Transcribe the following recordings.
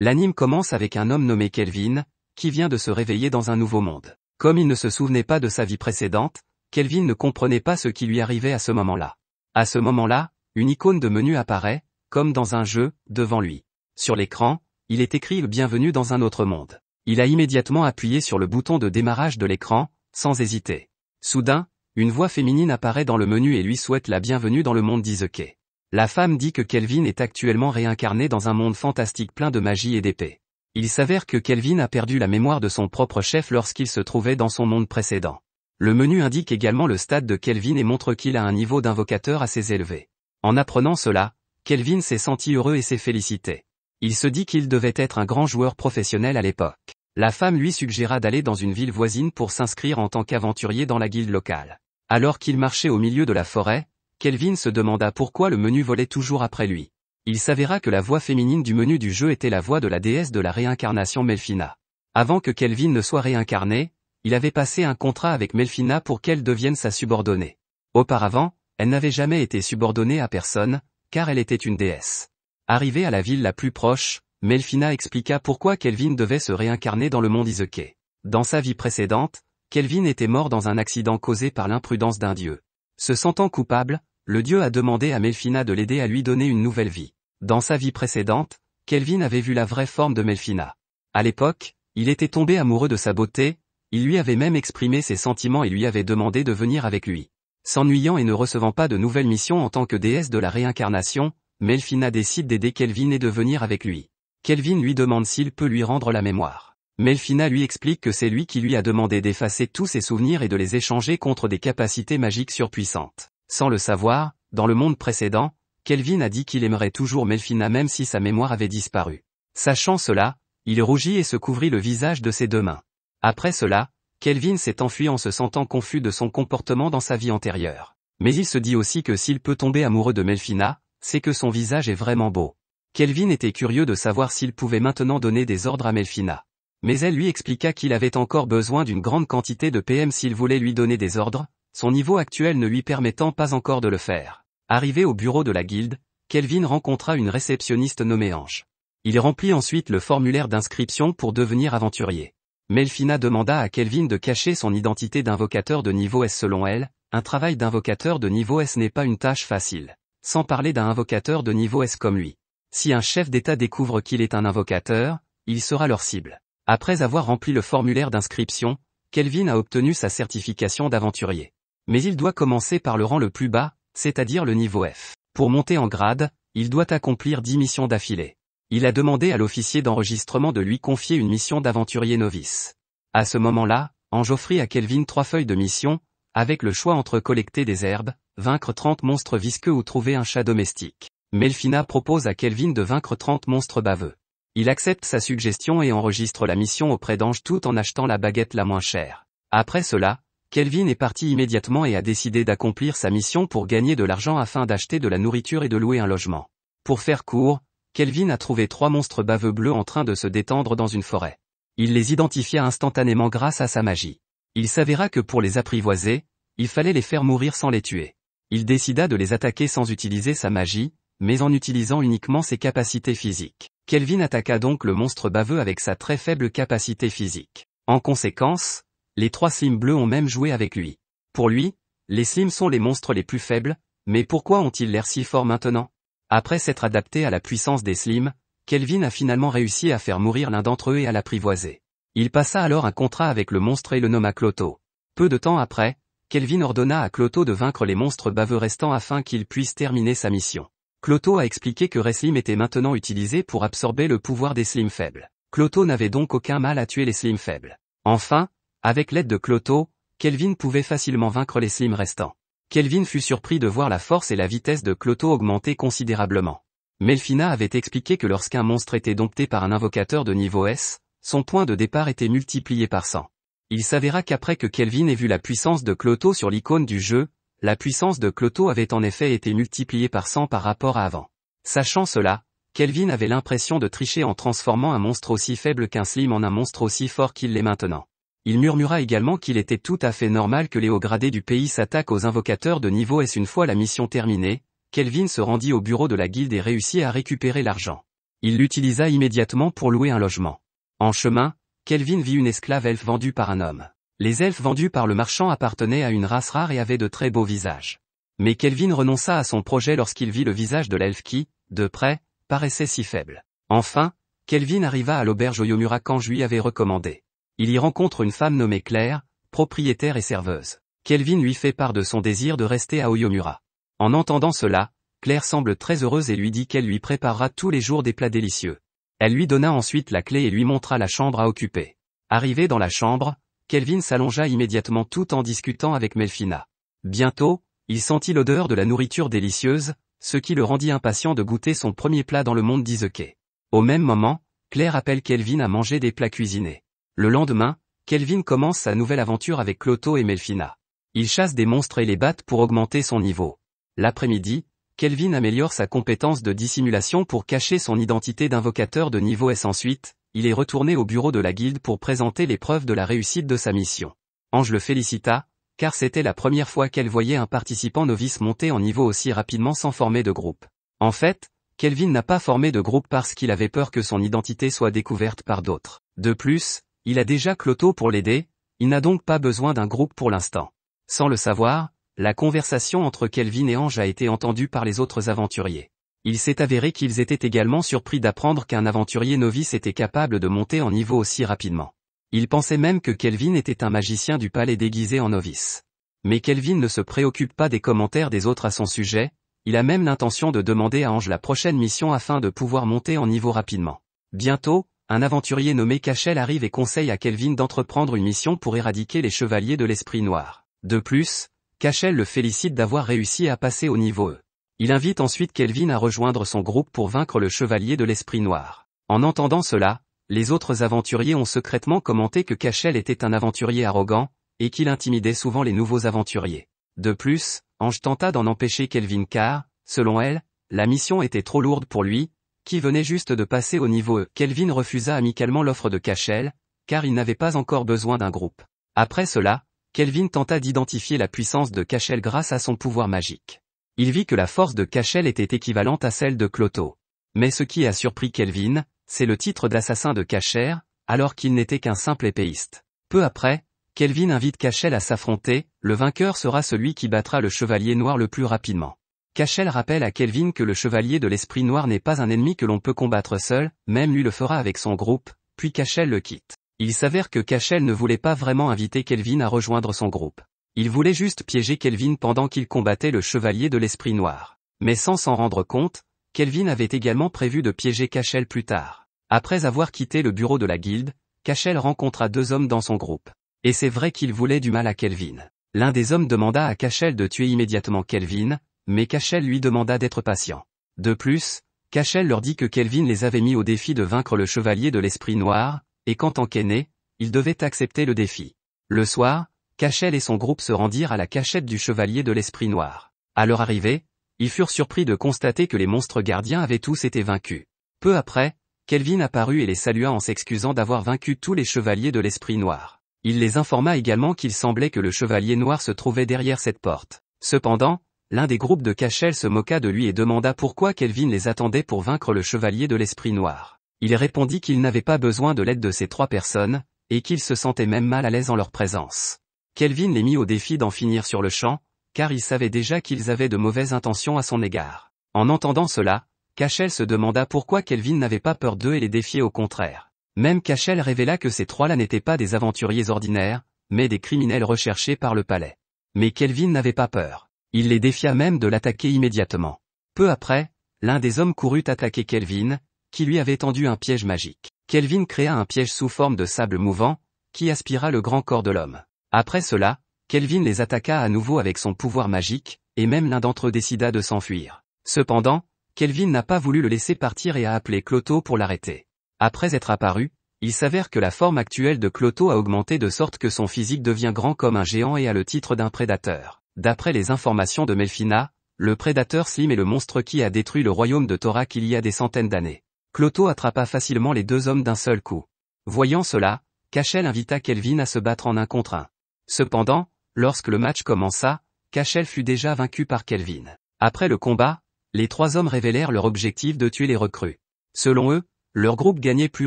L'anime commence avec un homme nommé Kelvin, qui vient de se réveiller dans un nouveau monde. Comme il ne se souvenait pas de sa vie précédente, Kelvin ne comprenait pas ce qui lui arrivait à ce moment-là. À ce moment-là, une icône de menu apparaît, comme dans un jeu, devant lui. Sur l'écran, il est écrit le bienvenu dans un autre monde. Il a immédiatement appuyé sur le bouton de démarrage de l'écran, sans hésiter. Soudain, une voix féminine apparaît dans le menu et lui souhaite la bienvenue dans le monde d'Iseke. La femme dit que Kelvin est actuellement réincarné dans un monde fantastique plein de magie et d'épée. Il s'avère que Kelvin a perdu la mémoire de son propre chef lorsqu'il se trouvait dans son monde précédent. Le menu indique également le stade de Kelvin et montre qu'il a un niveau d'invocateur assez élevé. En apprenant cela, Kelvin s'est senti heureux et s'est félicité. Il se dit qu'il devait être un grand joueur professionnel à l'époque. La femme lui suggéra d'aller dans une ville voisine pour s'inscrire en tant qu'aventurier dans la guilde locale. Alors qu'il marchait au milieu de la forêt, Kelvin se demanda pourquoi le menu volait toujours après lui. Il s'avéra que la voix féminine du menu du jeu était la voix de la déesse de la réincarnation Melfina. Avant que Kelvin ne soit réincarné, il avait passé un contrat avec Melfina pour qu'elle devienne sa subordonnée. Auparavant, elle n'avait jamais été subordonnée à personne, car elle était une déesse. Arrivée à la ville la plus proche, Melfina expliqua pourquoi Kelvin devait se réincarner dans le monde Izeke. Dans sa vie précédente, Kelvin était mort dans un accident causé par l'imprudence d'un dieu. Se sentant coupable, le dieu a demandé à Melfina de l'aider à lui donner une nouvelle vie. Dans sa vie précédente, Kelvin avait vu la vraie forme de Melfina. À l'époque, il était tombé amoureux de sa beauté, il lui avait même exprimé ses sentiments et lui avait demandé de venir avec lui. S'ennuyant et ne recevant pas de nouvelles missions en tant que déesse de la réincarnation, Melfina décide d'aider Kelvin et de venir avec lui. Kelvin lui demande s'il peut lui rendre la mémoire. Melfina lui explique que c'est lui qui lui a demandé d'effacer tous ses souvenirs et de les échanger contre des capacités magiques surpuissantes. Sans le savoir, dans le monde précédent, Kelvin a dit qu'il aimerait toujours Melfina même si sa mémoire avait disparu. Sachant cela, il rougit et se couvrit le visage de ses deux mains. Après cela, Kelvin s'est enfui en se sentant confus de son comportement dans sa vie antérieure. Mais il se dit aussi que s'il peut tomber amoureux de Melfina, c'est que son visage est vraiment beau. Kelvin était curieux de savoir s'il pouvait maintenant donner des ordres à Melfina. Mais elle lui expliqua qu'il avait encore besoin d'une grande quantité de PM s'il voulait lui donner des ordres, son niveau actuel ne lui permettant pas encore de le faire. Arrivé au bureau de la guilde, Kelvin rencontra une réceptionniste nommée Ange. Il remplit ensuite le formulaire d'inscription pour devenir aventurier. Melfina demanda à Kelvin de cacher son identité d'invocateur de niveau S selon elle, un travail d'invocateur de niveau S n'est pas une tâche facile. Sans parler d'un invocateur de niveau S comme lui. Si un chef d'État découvre qu'il est un invocateur, il sera leur cible. Après avoir rempli le formulaire d'inscription, Kelvin a obtenu sa certification d'aventurier mais il doit commencer par le rang le plus bas, c'est-à-dire le niveau F. Pour monter en grade, il doit accomplir 10 missions d'affilée. Il a demandé à l'officier d'enregistrement de lui confier une mission d'aventurier novice. À ce moment-là, Ange offrit à Kelvin trois feuilles de mission, avec le choix entre collecter des herbes, vaincre 30 monstres visqueux ou trouver un chat domestique. Melfina propose à Kelvin de vaincre 30 monstres baveux. Il accepte sa suggestion et enregistre la mission auprès d'Ange tout en achetant la baguette la moins chère. Après cela, Kelvin est parti immédiatement et a décidé d'accomplir sa mission pour gagner de l'argent afin d'acheter de la nourriture et de louer un logement. Pour faire court, Kelvin a trouvé trois monstres baveux bleus en train de se détendre dans une forêt. Il les identifia instantanément grâce à sa magie. Il s'avéra que pour les apprivoiser, il fallait les faire mourir sans les tuer. Il décida de les attaquer sans utiliser sa magie, mais en utilisant uniquement ses capacités physiques. Kelvin attaqua donc le monstre baveux avec sa très faible capacité physique. En conséquence, les trois Sims bleus ont même joué avec lui. Pour lui, les Slims sont les monstres les plus faibles, mais pourquoi ont-ils l'air si forts maintenant Après s'être adapté à la puissance des Slims, Kelvin a finalement réussi à faire mourir l'un d'entre eux et à l'apprivoiser. Il passa alors un contrat avec le monstre et le nomma Cloto. Peu de temps après, Kelvin ordonna à Cloto de vaincre les monstres baveux restants afin qu'il puisse terminer sa mission. Cloto a expliqué que Reslim était maintenant utilisé pour absorber le pouvoir des slims faibles. Cloto n'avait donc aucun mal à tuer les slims faibles. Enfin, avec l'aide de Cloto, Kelvin pouvait facilement vaincre les slims restants. Kelvin fut surpris de voir la force et la vitesse de Cloto augmenter considérablement. Melfina avait expliqué que lorsqu'un monstre était dompté par un invocateur de niveau S, son point de départ était multiplié par 100. Il s'avéra qu'après que Kelvin ait vu la puissance de Cloto sur l'icône du jeu, la puissance de Cloto avait en effet été multipliée par 100 par rapport à avant. Sachant cela, Kelvin avait l'impression de tricher en transformant un monstre aussi faible qu'un slim en un monstre aussi fort qu'il l'est maintenant. Il murmura également qu'il était tout à fait normal que les hauts gradés du pays s'attaquent aux invocateurs de niveau S une fois la mission terminée, Kelvin se rendit au bureau de la guilde et réussit à récupérer l'argent. Il l'utilisa immédiatement pour louer un logement. En chemin, Kelvin vit une esclave elfe vendue par un homme. Les elfes vendus par le marchand appartenaient à une race rare et avaient de très beaux visages. Mais Kelvin renonça à son projet lorsqu'il vit le visage de l'elfe qui, de près, paraissait si faible. Enfin, Kelvin arriva à l'auberge Oyomura quand je lui avait recommandé il y rencontre une femme nommée Claire, propriétaire et serveuse. Kelvin lui fait part de son désir de rester à Oyomura. En entendant cela, Claire semble très heureuse et lui dit qu'elle lui préparera tous les jours des plats délicieux. Elle lui donna ensuite la clé et lui montra la chambre à occuper. Arrivé dans la chambre, Kelvin s'allongea immédiatement tout en discutant avec Melfina. Bientôt, il sentit l'odeur de la nourriture délicieuse, ce qui le rendit impatient de goûter son premier plat dans le monde d'Iseke. Au même moment, Claire appelle Kelvin à manger des plats cuisinés. Le lendemain, Kelvin commence sa nouvelle aventure avec Cloto et Melfina. Il chasse des monstres et les bat pour augmenter son niveau. L'après-midi, Kelvin améliore sa compétence de dissimulation pour cacher son identité d'invocateur de niveau S ensuite, il est retourné au bureau de la guilde pour présenter les preuves de la réussite de sa mission. Ange le félicita, car c'était la première fois qu'elle voyait un participant novice monter en niveau aussi rapidement sans former de groupe. En fait, Kelvin n'a pas formé de groupe parce qu'il avait peur que son identité soit découverte par d'autres. De plus, il a déjà Cloto pour l'aider, il n'a donc pas besoin d'un groupe pour l'instant. Sans le savoir, la conversation entre Kelvin et Ange a été entendue par les autres aventuriers. Il s'est avéré qu'ils étaient également surpris d'apprendre qu'un aventurier novice était capable de monter en niveau aussi rapidement. Ils pensaient même que Kelvin était un magicien du palais déguisé en novice. Mais Kelvin ne se préoccupe pas des commentaires des autres à son sujet, il a même l'intention de demander à Ange la prochaine mission afin de pouvoir monter en niveau rapidement. Bientôt, un aventurier nommé Cachel arrive et conseille à Kelvin d'entreprendre une mission pour éradiquer les chevaliers de l'esprit noir. De plus, Cachel le félicite d'avoir réussi à passer au niveau E. Il invite ensuite Kelvin à rejoindre son groupe pour vaincre le chevalier de l'esprit noir. En entendant cela, les autres aventuriers ont secrètement commenté que Cachel était un aventurier arrogant, et qu'il intimidait souvent les nouveaux aventuriers. De plus, Ange tenta d'en empêcher Kelvin car, selon elle, la mission était trop lourde pour lui, qui venait juste de passer au niveau E. Kelvin refusa amicalement l'offre de Cachel, car il n'avait pas encore besoin d'un groupe. Après cela, Kelvin tenta d'identifier la puissance de Cachel grâce à son pouvoir magique. Il vit que la force de Cachel était équivalente à celle de Cloto. Mais ce qui a surpris Kelvin, c'est le titre d'assassin de Cacher, alors qu'il n'était qu'un simple épéiste. Peu après, Kelvin invite Cachel à s'affronter, le vainqueur sera celui qui battra le chevalier noir le plus rapidement. Cachel rappelle à Kelvin que le chevalier de l'esprit noir n'est pas un ennemi que l'on peut combattre seul, même lui le fera avec son groupe, puis Cachel le quitte. Il s'avère que Cachel ne voulait pas vraiment inviter Kelvin à rejoindre son groupe. Il voulait juste piéger Kelvin pendant qu'il combattait le chevalier de l'esprit noir. Mais sans s'en rendre compte, Kelvin avait également prévu de piéger Cachel plus tard. Après avoir quitté le bureau de la guilde, Cachel rencontra deux hommes dans son groupe. Et c'est vrai qu'il voulait du mal à Kelvin. L'un des hommes demanda à Cachel de tuer immédiatement Kelvin, mais Cachel lui demanda d'être patient. De plus, Cachel leur dit que Kelvin les avait mis au défi de vaincre le chevalier de l'esprit noir, et qu'en tant qu'aîné, ils devaient accepter le défi. Le soir, Cachel et son groupe se rendirent à la cachette du chevalier de l'esprit noir. À leur arrivée, ils furent surpris de constater que les monstres gardiens avaient tous été vaincus. Peu après, Kelvin apparut et les salua en s'excusant d'avoir vaincu tous les chevaliers de l'esprit noir. Il les informa également qu'il semblait que le chevalier noir se trouvait derrière cette porte. Cependant, l'un des groupes de Cachel se moqua de lui et demanda pourquoi Kelvin les attendait pour vaincre le chevalier de l'esprit noir. Il répondit qu'il n'avait pas besoin de l'aide de ces trois personnes, et qu'il se sentait même mal à l'aise en leur présence. Kelvin les mit au défi d'en finir sur le champ, car il savait déjà qu'ils avaient de mauvaises intentions à son égard. En entendant cela, Cachel se demanda pourquoi Kelvin n'avait pas peur d'eux et les défiait au contraire. Même Cachel révéla que ces trois-là n'étaient pas des aventuriers ordinaires, mais des criminels recherchés par le palais. Mais Kelvin n'avait pas peur. Il les défia même de l'attaquer immédiatement. Peu après, l'un des hommes courut attaquer Kelvin, qui lui avait tendu un piège magique. Kelvin créa un piège sous forme de sable mouvant, qui aspira le grand corps de l'homme. Après cela, Kelvin les attaqua à nouveau avec son pouvoir magique, et même l'un d'entre eux décida de s'enfuir. Cependant, Kelvin n'a pas voulu le laisser partir et a appelé Cloto pour l'arrêter. Après être apparu, il s'avère que la forme actuelle de Cloto a augmenté de sorte que son physique devient grand comme un géant et a le titre d'un prédateur. D'après les informations de Melfina, le prédateur Slim est le monstre qui a détruit le royaume de Thorak il y a des centaines d'années. Cloto attrapa facilement les deux hommes d'un seul coup. Voyant cela, Cachel invita Kelvin à se battre en un contre un. Cependant, lorsque le match commença, Cachel fut déjà vaincu par Kelvin. Après le combat, les trois hommes révélèrent leur objectif de tuer les recrues. Selon eux, leur groupe gagnait plus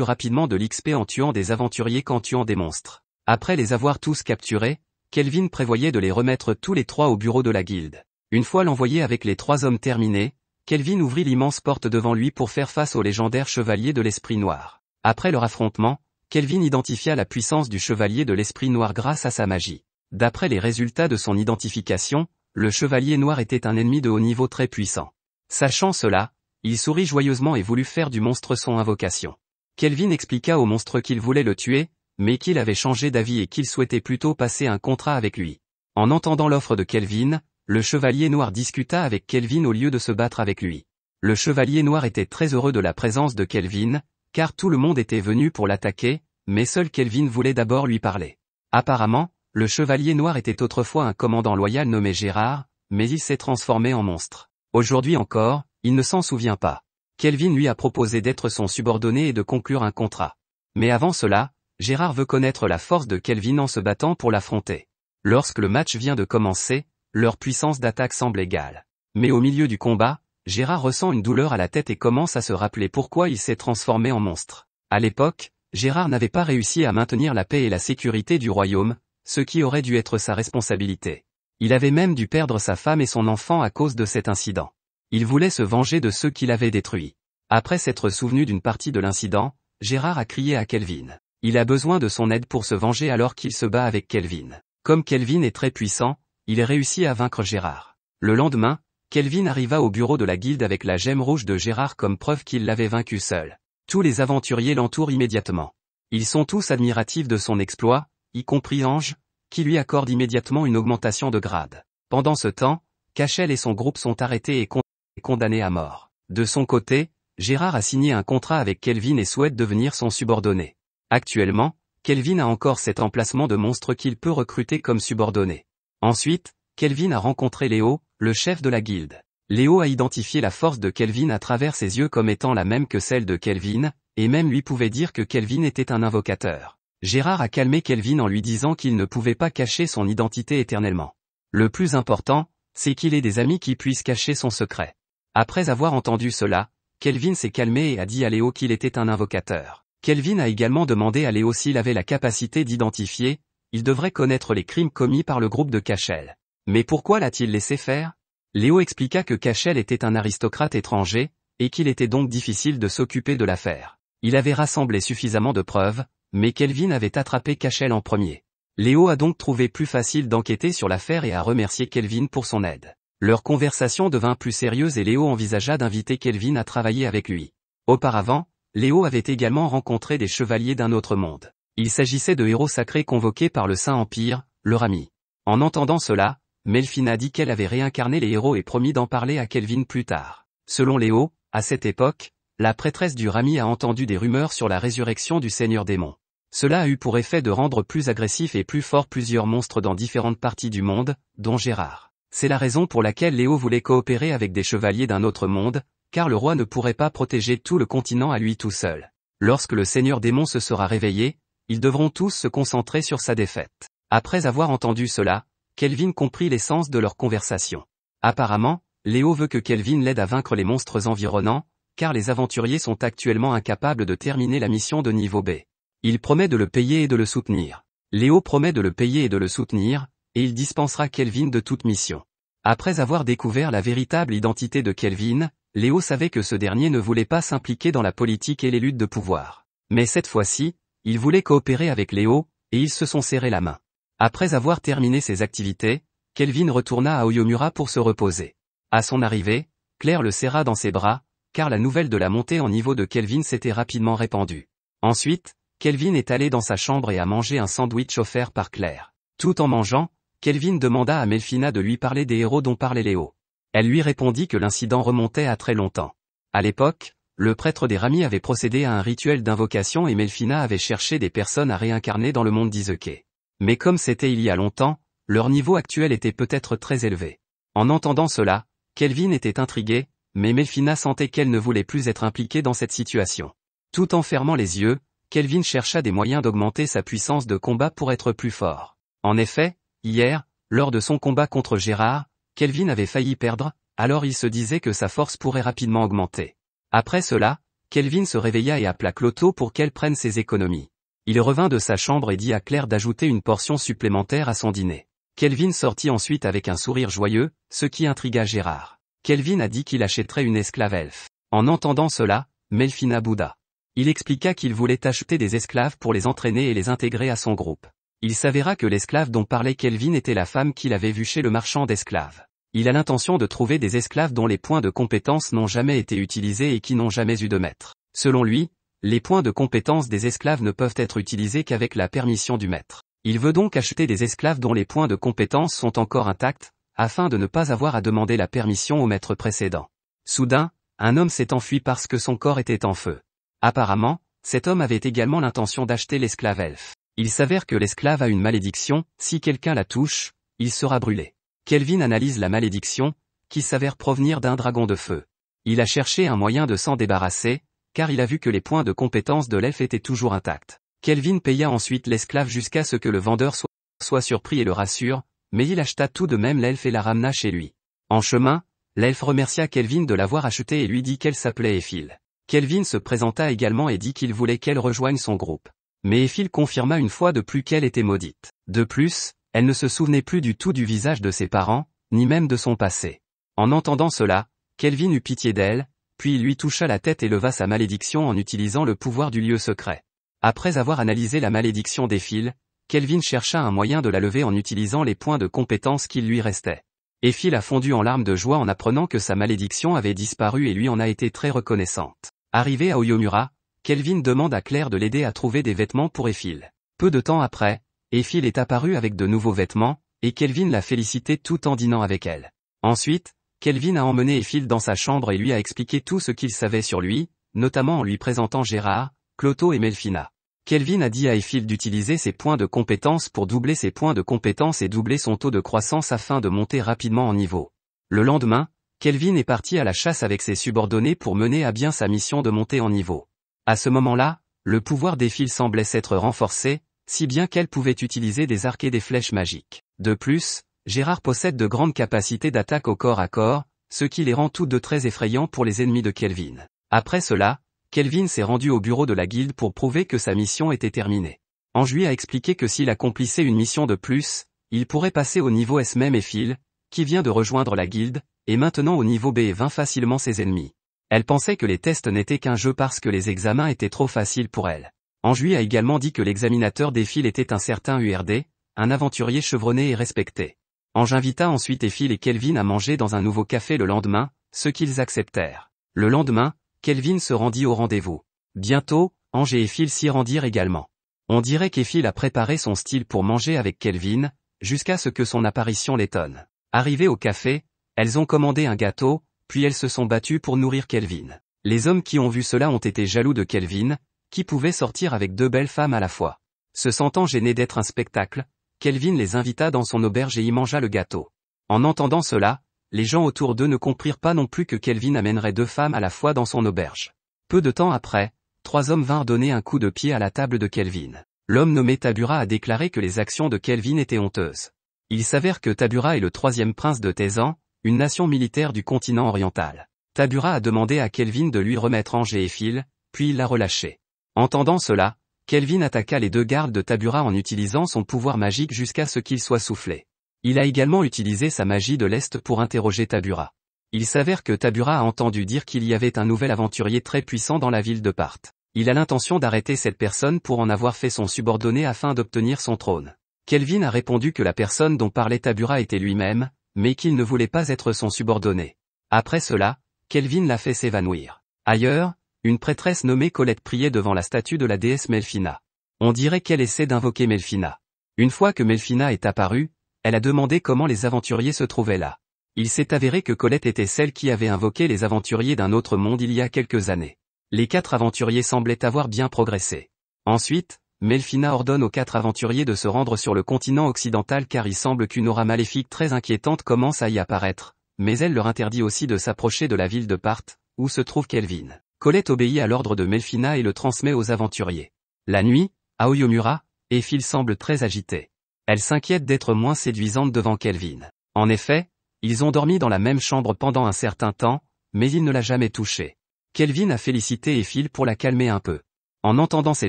rapidement de l'XP en tuant des aventuriers qu'en tuant des monstres. Après les avoir tous capturés, Kelvin prévoyait de les remettre tous les trois au bureau de la guilde. Une fois l'envoyé avec les trois hommes terminé, Kelvin ouvrit l'immense porte devant lui pour faire face au légendaire chevalier de l'Esprit Noir. Après leur affrontement, Kelvin identifia la puissance du chevalier de l'Esprit Noir grâce à sa magie. D'après les résultats de son identification, le chevalier noir était un ennemi de haut niveau très puissant. Sachant cela, il sourit joyeusement et voulut faire du monstre son invocation. Kelvin expliqua au monstre qu'il voulait le tuer, mais qu'il avait changé d'avis et qu'il souhaitait plutôt passer un contrat avec lui. En entendant l'offre de Kelvin, le chevalier noir discuta avec Kelvin au lieu de se battre avec lui. Le chevalier noir était très heureux de la présence de Kelvin, car tout le monde était venu pour l'attaquer, mais seul Kelvin voulait d'abord lui parler. Apparemment, le chevalier noir était autrefois un commandant loyal nommé Gérard, mais il s'est transformé en monstre. Aujourd'hui encore, il ne s'en souvient pas. Kelvin lui a proposé d'être son subordonné et de conclure un contrat. Mais avant cela, Gérard veut connaître la force de Kelvin en se battant pour l'affronter. Lorsque le match vient de commencer, leur puissance d'attaque semble égale. Mais au milieu du combat, Gérard ressent une douleur à la tête et commence à se rappeler pourquoi il s'est transformé en monstre. À l'époque, Gérard n'avait pas réussi à maintenir la paix et la sécurité du royaume, ce qui aurait dû être sa responsabilité. Il avait même dû perdre sa femme et son enfant à cause de cet incident. Il voulait se venger de ceux qui l'avaient détruit. Après s'être souvenu d'une partie de l'incident, Gérard a crié à Kelvin. Il a besoin de son aide pour se venger alors qu'il se bat avec Kelvin. Comme Kelvin est très puissant, il réussit à vaincre Gérard. Le lendemain, Kelvin arriva au bureau de la guilde avec la gemme rouge de Gérard comme preuve qu'il l'avait vaincu seul. Tous les aventuriers l'entourent immédiatement. Ils sont tous admiratifs de son exploit, y compris Ange, qui lui accorde immédiatement une augmentation de grade. Pendant ce temps, Cachel et son groupe sont arrêtés et, et condamnés à mort. De son côté, Gérard a signé un contrat avec Kelvin et souhaite devenir son subordonné. Actuellement, Kelvin a encore cet emplacement de monstre qu'il peut recruter comme subordonné. Ensuite, Kelvin a rencontré Léo, le chef de la guilde. Léo a identifié la force de Kelvin à travers ses yeux comme étant la même que celle de Kelvin, et même lui pouvait dire que Kelvin était un invocateur. Gérard a calmé Kelvin en lui disant qu'il ne pouvait pas cacher son identité éternellement. Le plus important, c'est qu'il ait des amis qui puissent cacher son secret. Après avoir entendu cela, Kelvin s'est calmé et a dit à Léo qu'il était un invocateur. Kelvin a également demandé à Léo s'il avait la capacité d'identifier, il devrait connaître les crimes commis par le groupe de Cachel. Mais pourquoi l'a-t-il laissé faire Léo expliqua que Cachel était un aristocrate étranger, et qu'il était donc difficile de s'occuper de l'affaire. Il avait rassemblé suffisamment de preuves, mais Kelvin avait attrapé Cachel en premier. Léo a donc trouvé plus facile d'enquêter sur l'affaire et a remercié Kelvin pour son aide. Leur conversation devint plus sérieuse et Léo envisagea d'inviter Kelvin à travailler avec lui. Auparavant, Léo avait également rencontré des chevaliers d'un autre monde. Il s'agissait de héros sacrés convoqués par le Saint-Empire, le Rami. En entendant cela, Melfina dit qu'elle avait réincarné les héros et promis d'en parler à Kelvin plus tard. Selon Léo, à cette époque, la prêtresse du Rami a entendu des rumeurs sur la résurrection du Seigneur démon. Cela a eu pour effet de rendre plus agressifs et plus forts plusieurs monstres dans différentes parties du monde, dont Gérard. C'est la raison pour laquelle Léo voulait coopérer avec des chevaliers d'un autre monde, car le roi ne pourrait pas protéger tout le continent à lui tout seul. Lorsque le seigneur démon se sera réveillé, ils devront tous se concentrer sur sa défaite. Après avoir entendu cela, Kelvin comprit l'essence de leur conversation. Apparemment, Léo veut que Kelvin l'aide à vaincre les monstres environnants, car les aventuriers sont actuellement incapables de terminer la mission de niveau B. Il promet de le payer et de le soutenir. Léo promet de le payer et de le soutenir, et il dispensera Kelvin de toute mission. Après avoir découvert la véritable identité de Kelvin, Léo savait que ce dernier ne voulait pas s'impliquer dans la politique et les luttes de pouvoir. Mais cette fois-ci, il voulait coopérer avec Léo, et ils se sont serrés la main. Après avoir terminé ses activités, Kelvin retourna à Oyomura pour se reposer. À son arrivée, Claire le serra dans ses bras, car la nouvelle de la montée en niveau de Kelvin s'était rapidement répandue. Ensuite, Kelvin est allé dans sa chambre et a mangé un sandwich offert par Claire. Tout en mangeant, Kelvin demanda à Melfina de lui parler des héros dont parlait Léo. Elle lui répondit que l'incident remontait à très longtemps. À l'époque, le prêtre des Ramis avait procédé à un rituel d'invocation et Melfina avait cherché des personnes à réincarner dans le monde d'Izeke. Mais comme c'était il y a longtemps, leur niveau actuel était peut-être très élevé. En entendant cela, Kelvin était intrigué, mais Melfina sentait qu'elle ne voulait plus être impliquée dans cette situation. Tout en fermant les yeux, Kelvin chercha des moyens d'augmenter sa puissance de combat pour être plus fort. En effet, hier, lors de son combat contre Gérard, Kelvin avait failli perdre, alors il se disait que sa force pourrait rapidement augmenter. Après cela, Kelvin se réveilla et appela Cloto pour qu'elle prenne ses économies. Il revint de sa chambre et dit à Claire d'ajouter une portion supplémentaire à son dîner. Kelvin sortit ensuite avec un sourire joyeux, ce qui intrigua Gérard. Kelvin a dit qu'il achèterait une esclave elfe. En entendant cela, Melfina bouda. Il expliqua qu'il voulait acheter des esclaves pour les entraîner et les intégrer à son groupe il s'avéra que l'esclave dont parlait Kelvin était la femme qu'il avait vue chez le marchand d'esclaves. Il a l'intention de trouver des esclaves dont les points de compétence n'ont jamais été utilisés et qui n'ont jamais eu de maître. Selon lui, les points de compétence des esclaves ne peuvent être utilisés qu'avec la permission du maître. Il veut donc acheter des esclaves dont les points de compétence sont encore intacts, afin de ne pas avoir à demander la permission au maître précédent. Soudain, un homme s'est enfui parce que son corps était en feu. Apparemment, cet homme avait également l'intention d'acheter l'esclave Elf. Il s'avère que l'esclave a une malédiction, si quelqu'un la touche, il sera brûlé. Kelvin analyse la malédiction, qui s'avère provenir d'un dragon de feu. Il a cherché un moyen de s'en débarrasser, car il a vu que les points de compétence de l'elfe étaient toujours intacts. Kelvin paya ensuite l'esclave jusqu'à ce que le vendeur soit, surpris et le rassure, mais il acheta tout de même l'elfe et la ramena chez lui. En chemin, l'elfe remercia Kelvin de l'avoir acheté et lui dit qu'elle s'appelait Éphil. Kelvin se présenta également et dit qu'il voulait qu'elle rejoigne son groupe. Mais confirma une fois de plus qu'elle était maudite. De plus, elle ne se souvenait plus du tout du visage de ses parents, ni même de son passé. En entendant cela, Kelvin eut pitié d'elle, puis il lui toucha la tête et leva sa malédiction en utilisant le pouvoir du lieu secret. Après avoir analysé la malédiction d'Éphile, Kelvin chercha un moyen de la lever en utilisant les points de compétence qu'il lui restait. Éphile a fondu en larmes de joie en apprenant que sa malédiction avait disparu et lui en a été très reconnaissante. Arrivée à Oyomura, Kelvin demande à Claire de l'aider à trouver des vêtements pour Ephil. Peu de temps après, Ephil est apparu avec de nouveaux vêtements, et Kelvin l'a félicité tout en dînant avec elle. Ensuite, Kelvin a emmené Ephil dans sa chambre et lui a expliqué tout ce qu'il savait sur lui, notamment en lui présentant Gérard, Cloto et Melfina. Kelvin a dit à Ephil d'utiliser ses points de compétence pour doubler ses points de compétence et doubler son taux de croissance afin de monter rapidement en niveau. Le lendemain, Kelvin est parti à la chasse avec ses subordonnés pour mener à bien sa mission de monter en niveau. À ce moment-là, le pouvoir des fils semblait s'être renforcé, si bien qu'elle pouvait utiliser des arcs et des flèches magiques. De plus, Gérard possède de grandes capacités d'attaque au corps à corps, ce qui les rend toutes deux très effrayants pour les ennemis de Kelvin. Après cela, Kelvin s'est rendu au bureau de la guilde pour prouver que sa mission était terminée. juillet a expliqué que s'il accomplissait une mission de plus, il pourrait passer au niveau S même et qui vient de rejoindre la guilde, et maintenant au niveau B et vainc facilement ses ennemis. Elle pensait que les tests n'étaient qu'un jeu parce que les examens étaient trop faciles pour elle. lui a également dit que l'examinateur des était un certain URD, un aventurier chevronné et respecté. Ange invita ensuite Éphile et Kelvin à manger dans un nouveau café le lendemain, ce qu'ils acceptèrent. Le lendemain, Kelvin se rendit au rendez-vous. Bientôt, Ange et Éphile s'y rendirent également. On dirait qu'Éphile a préparé son style pour manger avec Kelvin, jusqu'à ce que son apparition l'étonne. Arrivées au café, elles ont commandé un gâteau, puis elles se sont battues pour nourrir Kelvin. Les hommes qui ont vu cela ont été jaloux de Kelvin, qui pouvait sortir avec deux belles femmes à la fois. Se sentant gêné d'être un spectacle, Kelvin les invita dans son auberge et y mangea le gâteau. En entendant cela, les gens autour d'eux ne comprirent pas non plus que Kelvin amènerait deux femmes à la fois dans son auberge. Peu de temps après, trois hommes vinrent donner un coup de pied à la table de Kelvin. L'homme nommé Tabura a déclaré que les actions de Kelvin étaient honteuses. Il s'avère que Tabura est le troisième prince de Taisan, une nation militaire du continent oriental. Tabura a demandé à Kelvin de lui remettre en et puis il l'a relâché. Entendant cela, Kelvin attaqua les deux gardes de Tabura en utilisant son pouvoir magique jusqu'à ce qu'il soit soufflé. Il a également utilisé sa magie de l'Est pour interroger Tabura. Il s'avère que Tabura a entendu dire qu'il y avait un nouvel aventurier très puissant dans la ville de Parthe. Il a l'intention d'arrêter cette personne pour en avoir fait son subordonné afin d'obtenir son trône. Kelvin a répondu que la personne dont parlait Tabura était lui-même, mais qu'il ne voulait pas être son subordonné. Après cela, Kelvin l'a fait s'évanouir. Ailleurs, une prêtresse nommée Colette priait devant la statue de la déesse Melfina. On dirait qu'elle essaie d'invoquer Melfina. Une fois que Melfina est apparue, elle a demandé comment les aventuriers se trouvaient là. Il s'est avéré que Colette était celle qui avait invoqué les aventuriers d'un autre monde il y a quelques années. Les quatre aventuriers semblaient avoir bien progressé. Ensuite, Melfina ordonne aux quatre aventuriers de se rendre sur le continent occidental car il semble qu'une aura maléfique très inquiétante commence à y apparaître, mais elle leur interdit aussi de s'approcher de la ville de Parthe, où se trouve Kelvin. Colette obéit à l'ordre de Melfina et le transmet aux aventuriers. La nuit, à Oyomura, Ephil semble très agitée. Elle s'inquiète d'être moins séduisante devant Kelvin. En effet, ils ont dormi dans la même chambre pendant un certain temps, mais il ne l'a jamais touchée. Kelvin a félicité Ephil pour la calmer un peu. En entendant ses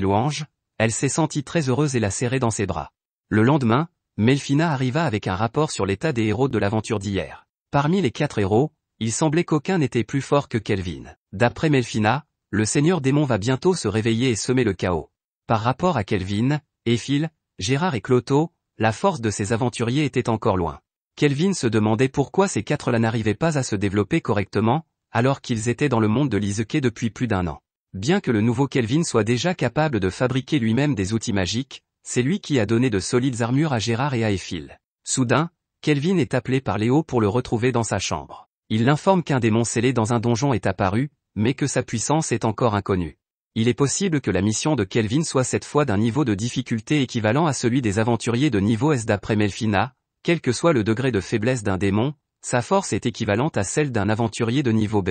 louanges, elle s'est sentie très heureuse et l'a serrée dans ses bras. Le lendemain, Melfina arriva avec un rapport sur l'état des héros de l'aventure d'hier. Parmi les quatre héros, il semblait qu'aucun n'était plus fort que Kelvin. D'après Melfina, le seigneur démon va bientôt se réveiller et semer le chaos. Par rapport à Kelvin, Ephile, Gérard et Cloto, la force de ces aventuriers était encore loin. Kelvin se demandait pourquoi ces quatre-là n'arrivaient pas à se développer correctement, alors qu'ils étaient dans le monde de l'Iseke depuis plus d'un an. Bien que le nouveau Kelvin soit déjà capable de fabriquer lui-même des outils magiques, c'est lui qui a donné de solides armures à Gérard et à Éphile. Soudain, Kelvin est appelé par Léo pour le retrouver dans sa chambre. Il l'informe qu'un démon scellé dans un donjon est apparu, mais que sa puissance est encore inconnue. Il est possible que la mission de Kelvin soit cette fois d'un niveau de difficulté équivalent à celui des aventuriers de niveau S d'après Melfina, quel que soit le degré de faiblesse d'un démon, sa force est équivalente à celle d'un aventurier de niveau B.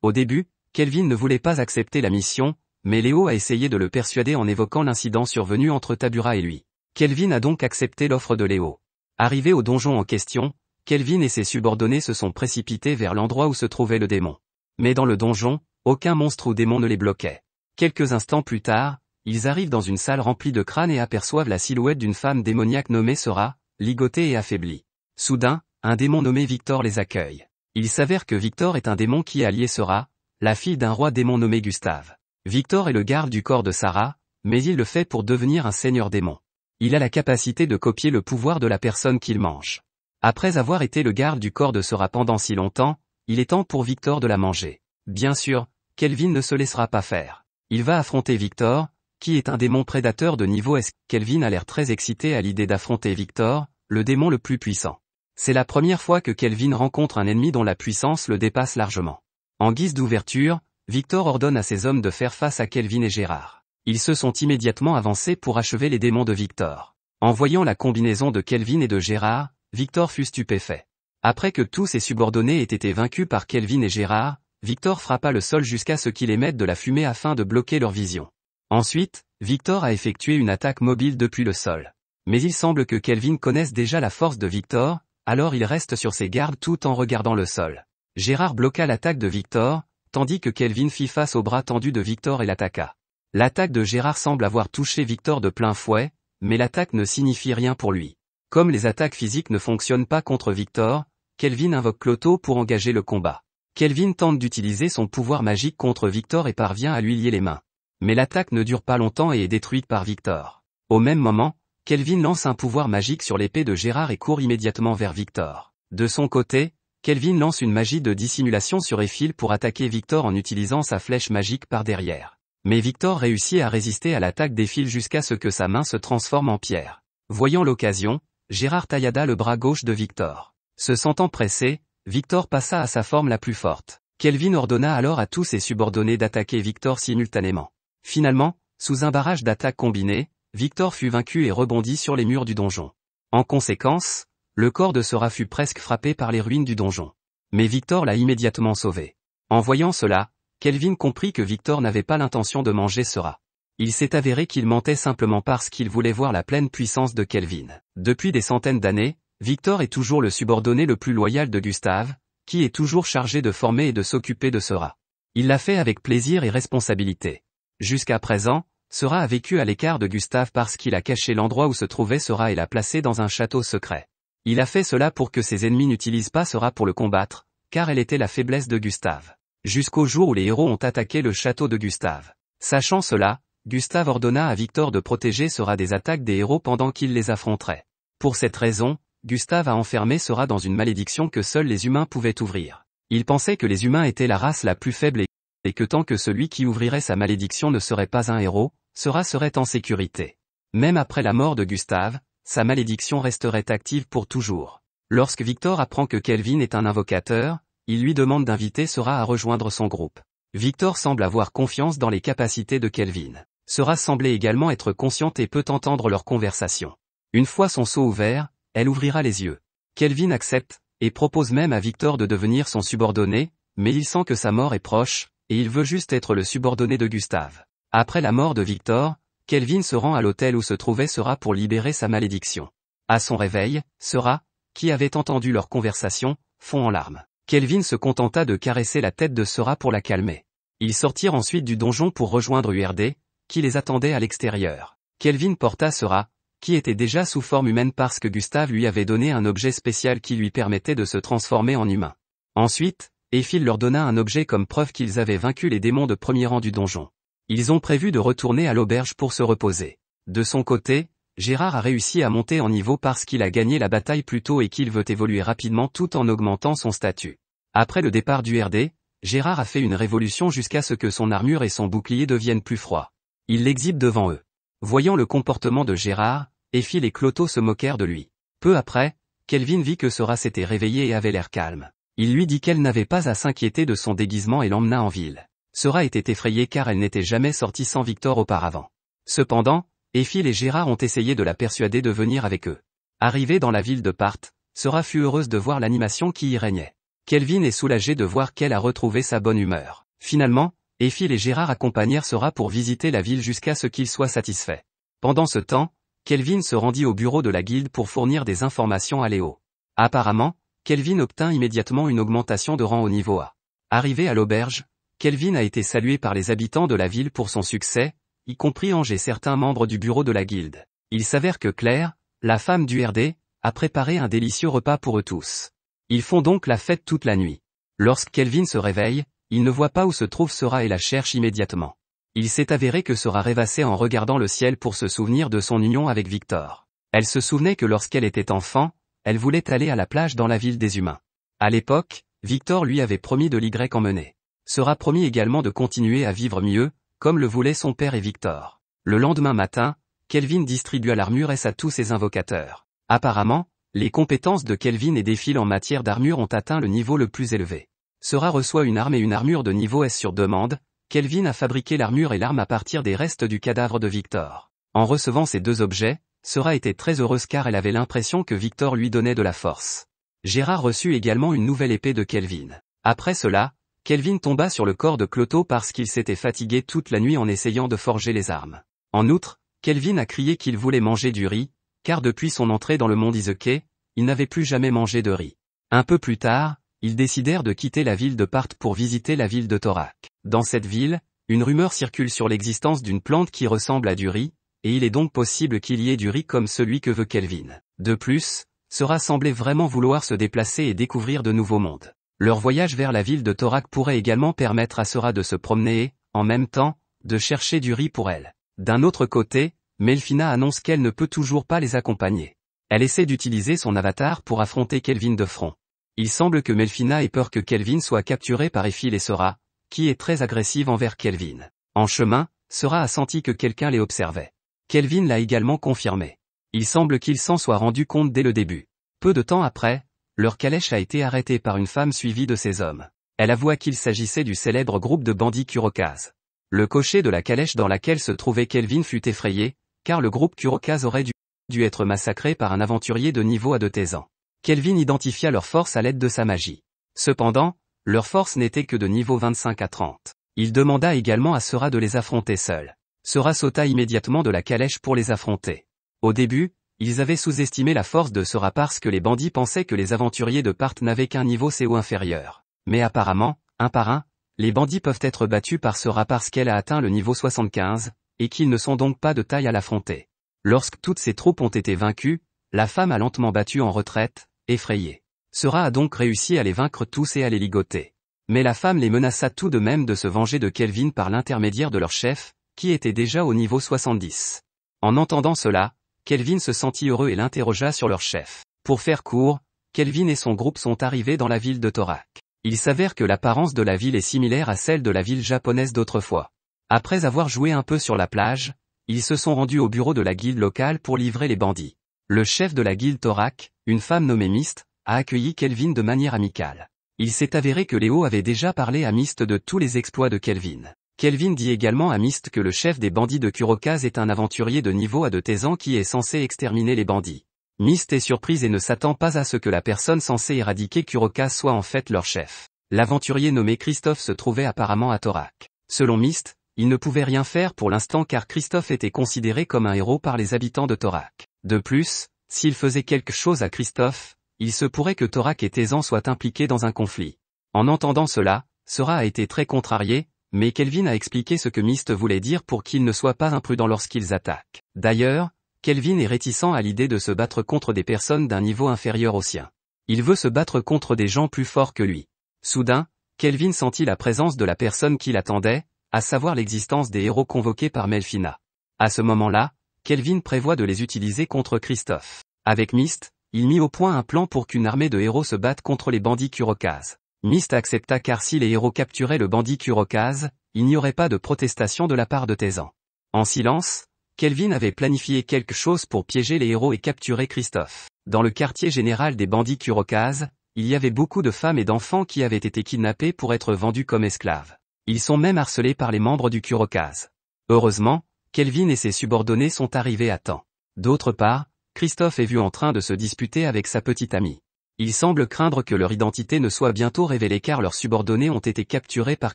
Au début, Kelvin ne voulait pas accepter la mission, mais Léo a essayé de le persuader en évoquant l'incident survenu entre Tabura et lui. Kelvin a donc accepté l'offre de Léo. Arrivé au donjon en question, Kelvin et ses subordonnés se sont précipités vers l'endroit où se trouvait le démon. Mais dans le donjon, aucun monstre ou démon ne les bloquait. Quelques instants plus tard, ils arrivent dans une salle remplie de crânes et aperçoivent la silhouette d'une femme démoniaque nommée Sora, ligotée et affaiblie. Soudain, un démon nommé Victor les accueille. Il s'avère que Victor est un démon qui a lié Sora, la fille d'un roi démon nommé Gustave. Victor est le garde du corps de Sarah, mais il le fait pour devenir un seigneur démon. Il a la capacité de copier le pouvoir de la personne qu'il mange. Après avoir été le garde du corps de Sarah pendant si longtemps, il est temps pour Victor de la manger. Bien sûr, Kelvin ne se laissera pas faire. Il va affronter Victor, qui est un démon prédateur de niveau S. Kelvin a l'air très excité à l'idée d'affronter Victor, le démon le plus puissant. C'est la première fois que Kelvin rencontre un ennemi dont la puissance le dépasse largement. En guise d'ouverture, Victor ordonne à ses hommes de faire face à Kelvin et Gérard. Ils se sont immédiatement avancés pour achever les démons de Victor. En voyant la combinaison de Kelvin et de Gérard, Victor fut stupéfait. Après que tous ses subordonnés aient été vaincus par Kelvin et Gérard, Victor frappa le sol jusqu'à ce qu'il émette de la fumée afin de bloquer leur vision. Ensuite, Victor a effectué une attaque mobile depuis le sol. Mais il semble que Kelvin connaisse déjà la force de Victor, alors il reste sur ses gardes tout en regardant le sol. Gérard bloqua l'attaque de Victor, tandis que Kelvin fit face au bras tendu de Victor et l'attaqua. L'attaque de Gérard semble avoir touché Victor de plein fouet, mais l'attaque ne signifie rien pour lui. Comme les attaques physiques ne fonctionnent pas contre Victor, Kelvin invoque Cloto pour engager le combat. Kelvin tente d'utiliser son pouvoir magique contre Victor et parvient à lui lier les mains. Mais l'attaque ne dure pas longtemps et est détruite par Victor. Au même moment, Kelvin lance un pouvoir magique sur l'épée de Gérard et court immédiatement vers Victor. De son côté, Kelvin lance une magie de dissimulation sur Éphile pour attaquer Victor en utilisant sa flèche magique par derrière. Mais Victor réussit à résister à l'attaque fils jusqu'à ce que sa main se transforme en pierre. Voyant l'occasion, Gérard taillada le bras gauche de Victor. Se sentant pressé, Victor passa à sa forme la plus forte. Kelvin ordonna alors à tous ses subordonnés d'attaquer Victor simultanément. Finalement, sous un barrage d'attaques combinées, Victor fut vaincu et rebondit sur les murs du donjon. En conséquence, le corps de Sera fut presque frappé par les ruines du donjon. Mais Victor l'a immédiatement sauvé. En voyant cela, Kelvin comprit que Victor n'avait pas l'intention de manger Sera. Il s'est avéré qu'il mentait simplement parce qu'il voulait voir la pleine puissance de Kelvin. Depuis des centaines d'années, Victor est toujours le subordonné le plus loyal de Gustave, qui est toujours chargé de former et de s'occuper de Sera. Il l'a fait avec plaisir et responsabilité. Jusqu'à présent, Sera a vécu à l'écart de Gustave parce qu'il a caché l'endroit où se trouvait Sera et l'a placé dans un château secret. Il a fait cela pour que ses ennemis n'utilisent pas Sera pour le combattre, car elle était la faiblesse de Gustave. Jusqu'au jour où les héros ont attaqué le château de Gustave. Sachant cela, Gustave ordonna à Victor de protéger Sera des attaques des héros pendant qu'il les affronterait. Pour cette raison, Gustave a enfermé Sera dans une malédiction que seuls les humains pouvaient ouvrir. Il pensait que les humains étaient la race la plus faible et que tant que celui qui ouvrirait sa malédiction ne serait pas un héros, Sera serait en sécurité. Même après la mort de Gustave, sa malédiction resterait active pour toujours. Lorsque Victor apprend que Kelvin est un invocateur, il lui demande d'inviter Sora à rejoindre son groupe. Victor semble avoir confiance dans les capacités de Kelvin. Sora semblait également être consciente et peut entendre leur conversation. Une fois son seau ouvert, elle ouvrira les yeux. Kelvin accepte, et propose même à Victor de devenir son subordonné, mais il sent que sa mort est proche, et il veut juste être le subordonné de Gustave. Après la mort de Victor, Kelvin se rend à l'hôtel où se trouvait Sera pour libérer sa malédiction. À son réveil, Sera, qui avait entendu leur conversation, fond en larmes. Kelvin se contenta de caresser la tête de Sera pour la calmer. Ils sortirent ensuite du donjon pour rejoindre URD, qui les attendait à l'extérieur. Kelvin porta Sera, qui était déjà sous forme humaine parce que Gustave lui avait donné un objet spécial qui lui permettait de se transformer en humain. Ensuite, Ephil leur donna un objet comme preuve qu'ils avaient vaincu les démons de premier rang du donjon. Ils ont prévu de retourner à l'auberge pour se reposer. De son côté, Gérard a réussi à monter en niveau parce qu'il a gagné la bataille plus tôt et qu'il veut évoluer rapidement tout en augmentant son statut. Après le départ du RD, Gérard a fait une révolution jusqu'à ce que son armure et son bouclier deviennent plus froids. Il l'exhibe devant eux. Voyant le comportement de Gérard, Éphile et Cloto se moquèrent de lui. Peu après, Kelvin vit que Sora s'était réveillée et avait l'air calme. Il lui dit qu'elle n'avait pas à s'inquiéter de son déguisement et l'emmena en ville. Sora était effrayée car elle n'était jamais sortie sans Victor auparavant. Cependant, Ephil et Gérard ont essayé de la persuader de venir avec eux. Arrivée dans la ville de Parthe, Sera fut heureuse de voir l'animation qui y régnait. Kelvin est soulagé de voir qu'elle a retrouvé sa bonne humeur. Finalement, Ephil et Gérard accompagnèrent Sera pour visiter la ville jusqu'à ce qu'il soit satisfait. Pendant ce temps, Kelvin se rendit au bureau de la guilde pour fournir des informations à Léo. Apparemment, Kelvin obtint immédiatement une augmentation de rang au niveau A. Arrivé à l'auberge, Kelvin a été salué par les habitants de la ville pour son succès, y compris Ange et certains membres du bureau de la guilde. Il s'avère que Claire, la femme du RD, a préparé un délicieux repas pour eux tous. Ils font donc la fête toute la nuit. Lorsque Kelvin se réveille, il ne voit pas où se trouve Sora et la cherche immédiatement. Il s'est avéré que Sora rêvassait en regardant le ciel pour se souvenir de son union avec Victor. Elle se souvenait que lorsqu'elle était enfant, elle voulait aller à la plage dans la ville des humains. À l'époque, Victor lui avait promis de l'Y emmener sera promis également de continuer à vivre mieux, comme le voulaient son père et Victor. Le lendemain matin, Kelvin distribua l'armure S à tous ses invocateurs. Apparemment, les compétences de Kelvin et des fils en matière d'armure ont atteint le niveau le plus élevé. Sera reçoit une arme et une armure de niveau S sur demande, Kelvin a fabriqué l'armure et l'arme à partir des restes du cadavre de Victor. En recevant ces deux objets, Sera était très heureuse car elle avait l'impression que Victor lui donnait de la force. Gérard reçut également une nouvelle épée de Kelvin. Après cela, Kelvin tomba sur le corps de Cloto parce qu'il s'était fatigué toute la nuit en essayant de forger les armes. En outre, Kelvin a crié qu'il voulait manger du riz, car depuis son entrée dans le monde Iseke, il n'avait plus jamais mangé de riz. Un peu plus tard, ils décidèrent de quitter la ville de Parth pour visiter la ville de Thorac. Dans cette ville, une rumeur circule sur l'existence d'une plante qui ressemble à du riz, et il est donc possible qu'il y ait du riz comme celui que veut Kelvin. De plus, Sera semblait vraiment vouloir se déplacer et découvrir de nouveaux mondes. Leur voyage vers la ville de Thorac pourrait également permettre à Sora de se promener et, en même temps, de chercher du riz pour elle. D'un autre côté, Melfina annonce qu'elle ne peut toujours pas les accompagner. Elle essaie d'utiliser son avatar pour affronter Kelvin de front. Il semble que Melfina ait peur que Kelvin soit capturé par Ephile et Sora, qui est très agressive envers Kelvin. En chemin, Sora a senti que quelqu'un les observait. Kelvin l'a également confirmé. Il semble qu'il s'en soit rendu compte dès le début. Peu de temps après, leur calèche a été arrêtée par une femme suivie de ses hommes. Elle avoua qu'il s'agissait du célèbre groupe de bandits Kurokaz. Le cocher de la calèche dans laquelle se trouvait Kelvin fut effrayé, car le groupe Kurokaz aurait dû, dû être massacré par un aventurier de niveau à de ans. Kelvin identifia leur force à l'aide de sa magie. Cependant, leur force n'était que de niveau 25 à 30. Il demanda également à Sera de les affronter seul. Sera sauta immédiatement de la calèche pour les affronter. Au début, ils avaient sous-estimé la force de Sora parce que les bandits pensaient que les aventuriers de Part n'avaient qu'un niveau CO inférieur. Mais apparemment, un par un, les bandits peuvent être battus par Sora parce qu'elle a atteint le niveau 75, et qu'ils ne sont donc pas de taille à l'affronter. Lorsque toutes ces troupes ont été vaincues, la femme a lentement battu en retraite, effrayée. Sera a donc réussi à les vaincre tous et à les ligoter. Mais la femme les menaça tout de même de se venger de Kelvin par l'intermédiaire de leur chef, qui était déjà au niveau 70. En entendant cela, Kelvin se sentit heureux et l'interrogea sur leur chef. Pour faire court, Kelvin et son groupe sont arrivés dans la ville de Torak. Il s'avère que l'apparence de la ville est similaire à celle de la ville japonaise d'autrefois. Après avoir joué un peu sur la plage, ils se sont rendus au bureau de la guilde locale pour livrer les bandits. Le chef de la guilde Torak, une femme nommée Mist, a accueilli Kelvin de manière amicale. Il s'est avéré que Léo avait déjà parlé à Mist de tous les exploits de Kelvin. Kelvin dit également à Mist que le chef des bandits de Kurokaz est un aventurier de niveau à de Tézan qui est censé exterminer les bandits. Mist est surprise et ne s'attend pas à ce que la personne censée éradiquer Kurokaz soit en fait leur chef. L'aventurier nommé Christophe se trouvait apparemment à Torak. Selon Mist, il ne pouvait rien faire pour l'instant car Christophe était considéré comme un héros par les habitants de Torak. De plus, s'il faisait quelque chose à Christophe, il se pourrait que Torak et Tézan soient impliqués dans un conflit. En entendant cela, Sora a été très contrarié, mais Kelvin a expliqué ce que Mist voulait dire pour qu'ils ne soient pas imprudents lorsqu'ils attaquent. D'ailleurs, Kelvin est réticent à l'idée de se battre contre des personnes d'un niveau inférieur au sien. Il veut se battre contre des gens plus forts que lui. Soudain, Kelvin sentit la présence de la personne qu'il attendait, à savoir l'existence des héros convoqués par Melfina. À ce moment-là, Kelvin prévoit de les utiliser contre Christophe. Avec Mist, il mit au point un plan pour qu'une armée de héros se batte contre les bandits kurokazes. Mist accepta car si les héros capturaient le bandit Kurokaze, il n'y aurait pas de protestation de la part de Taisan. En silence, Kelvin avait planifié quelque chose pour piéger les héros et capturer Christophe. Dans le quartier général des bandits Kurokaz, il y avait beaucoup de femmes et d'enfants qui avaient été kidnappés pour être vendus comme esclaves. Ils sont même harcelés par les membres du Kurokaze. Heureusement, Kelvin et ses subordonnés sont arrivés à temps. D'autre part, Christophe est vu en train de se disputer avec sa petite amie. Il semblent craindre que leur identité ne soit bientôt révélée car leurs subordonnés ont été capturés par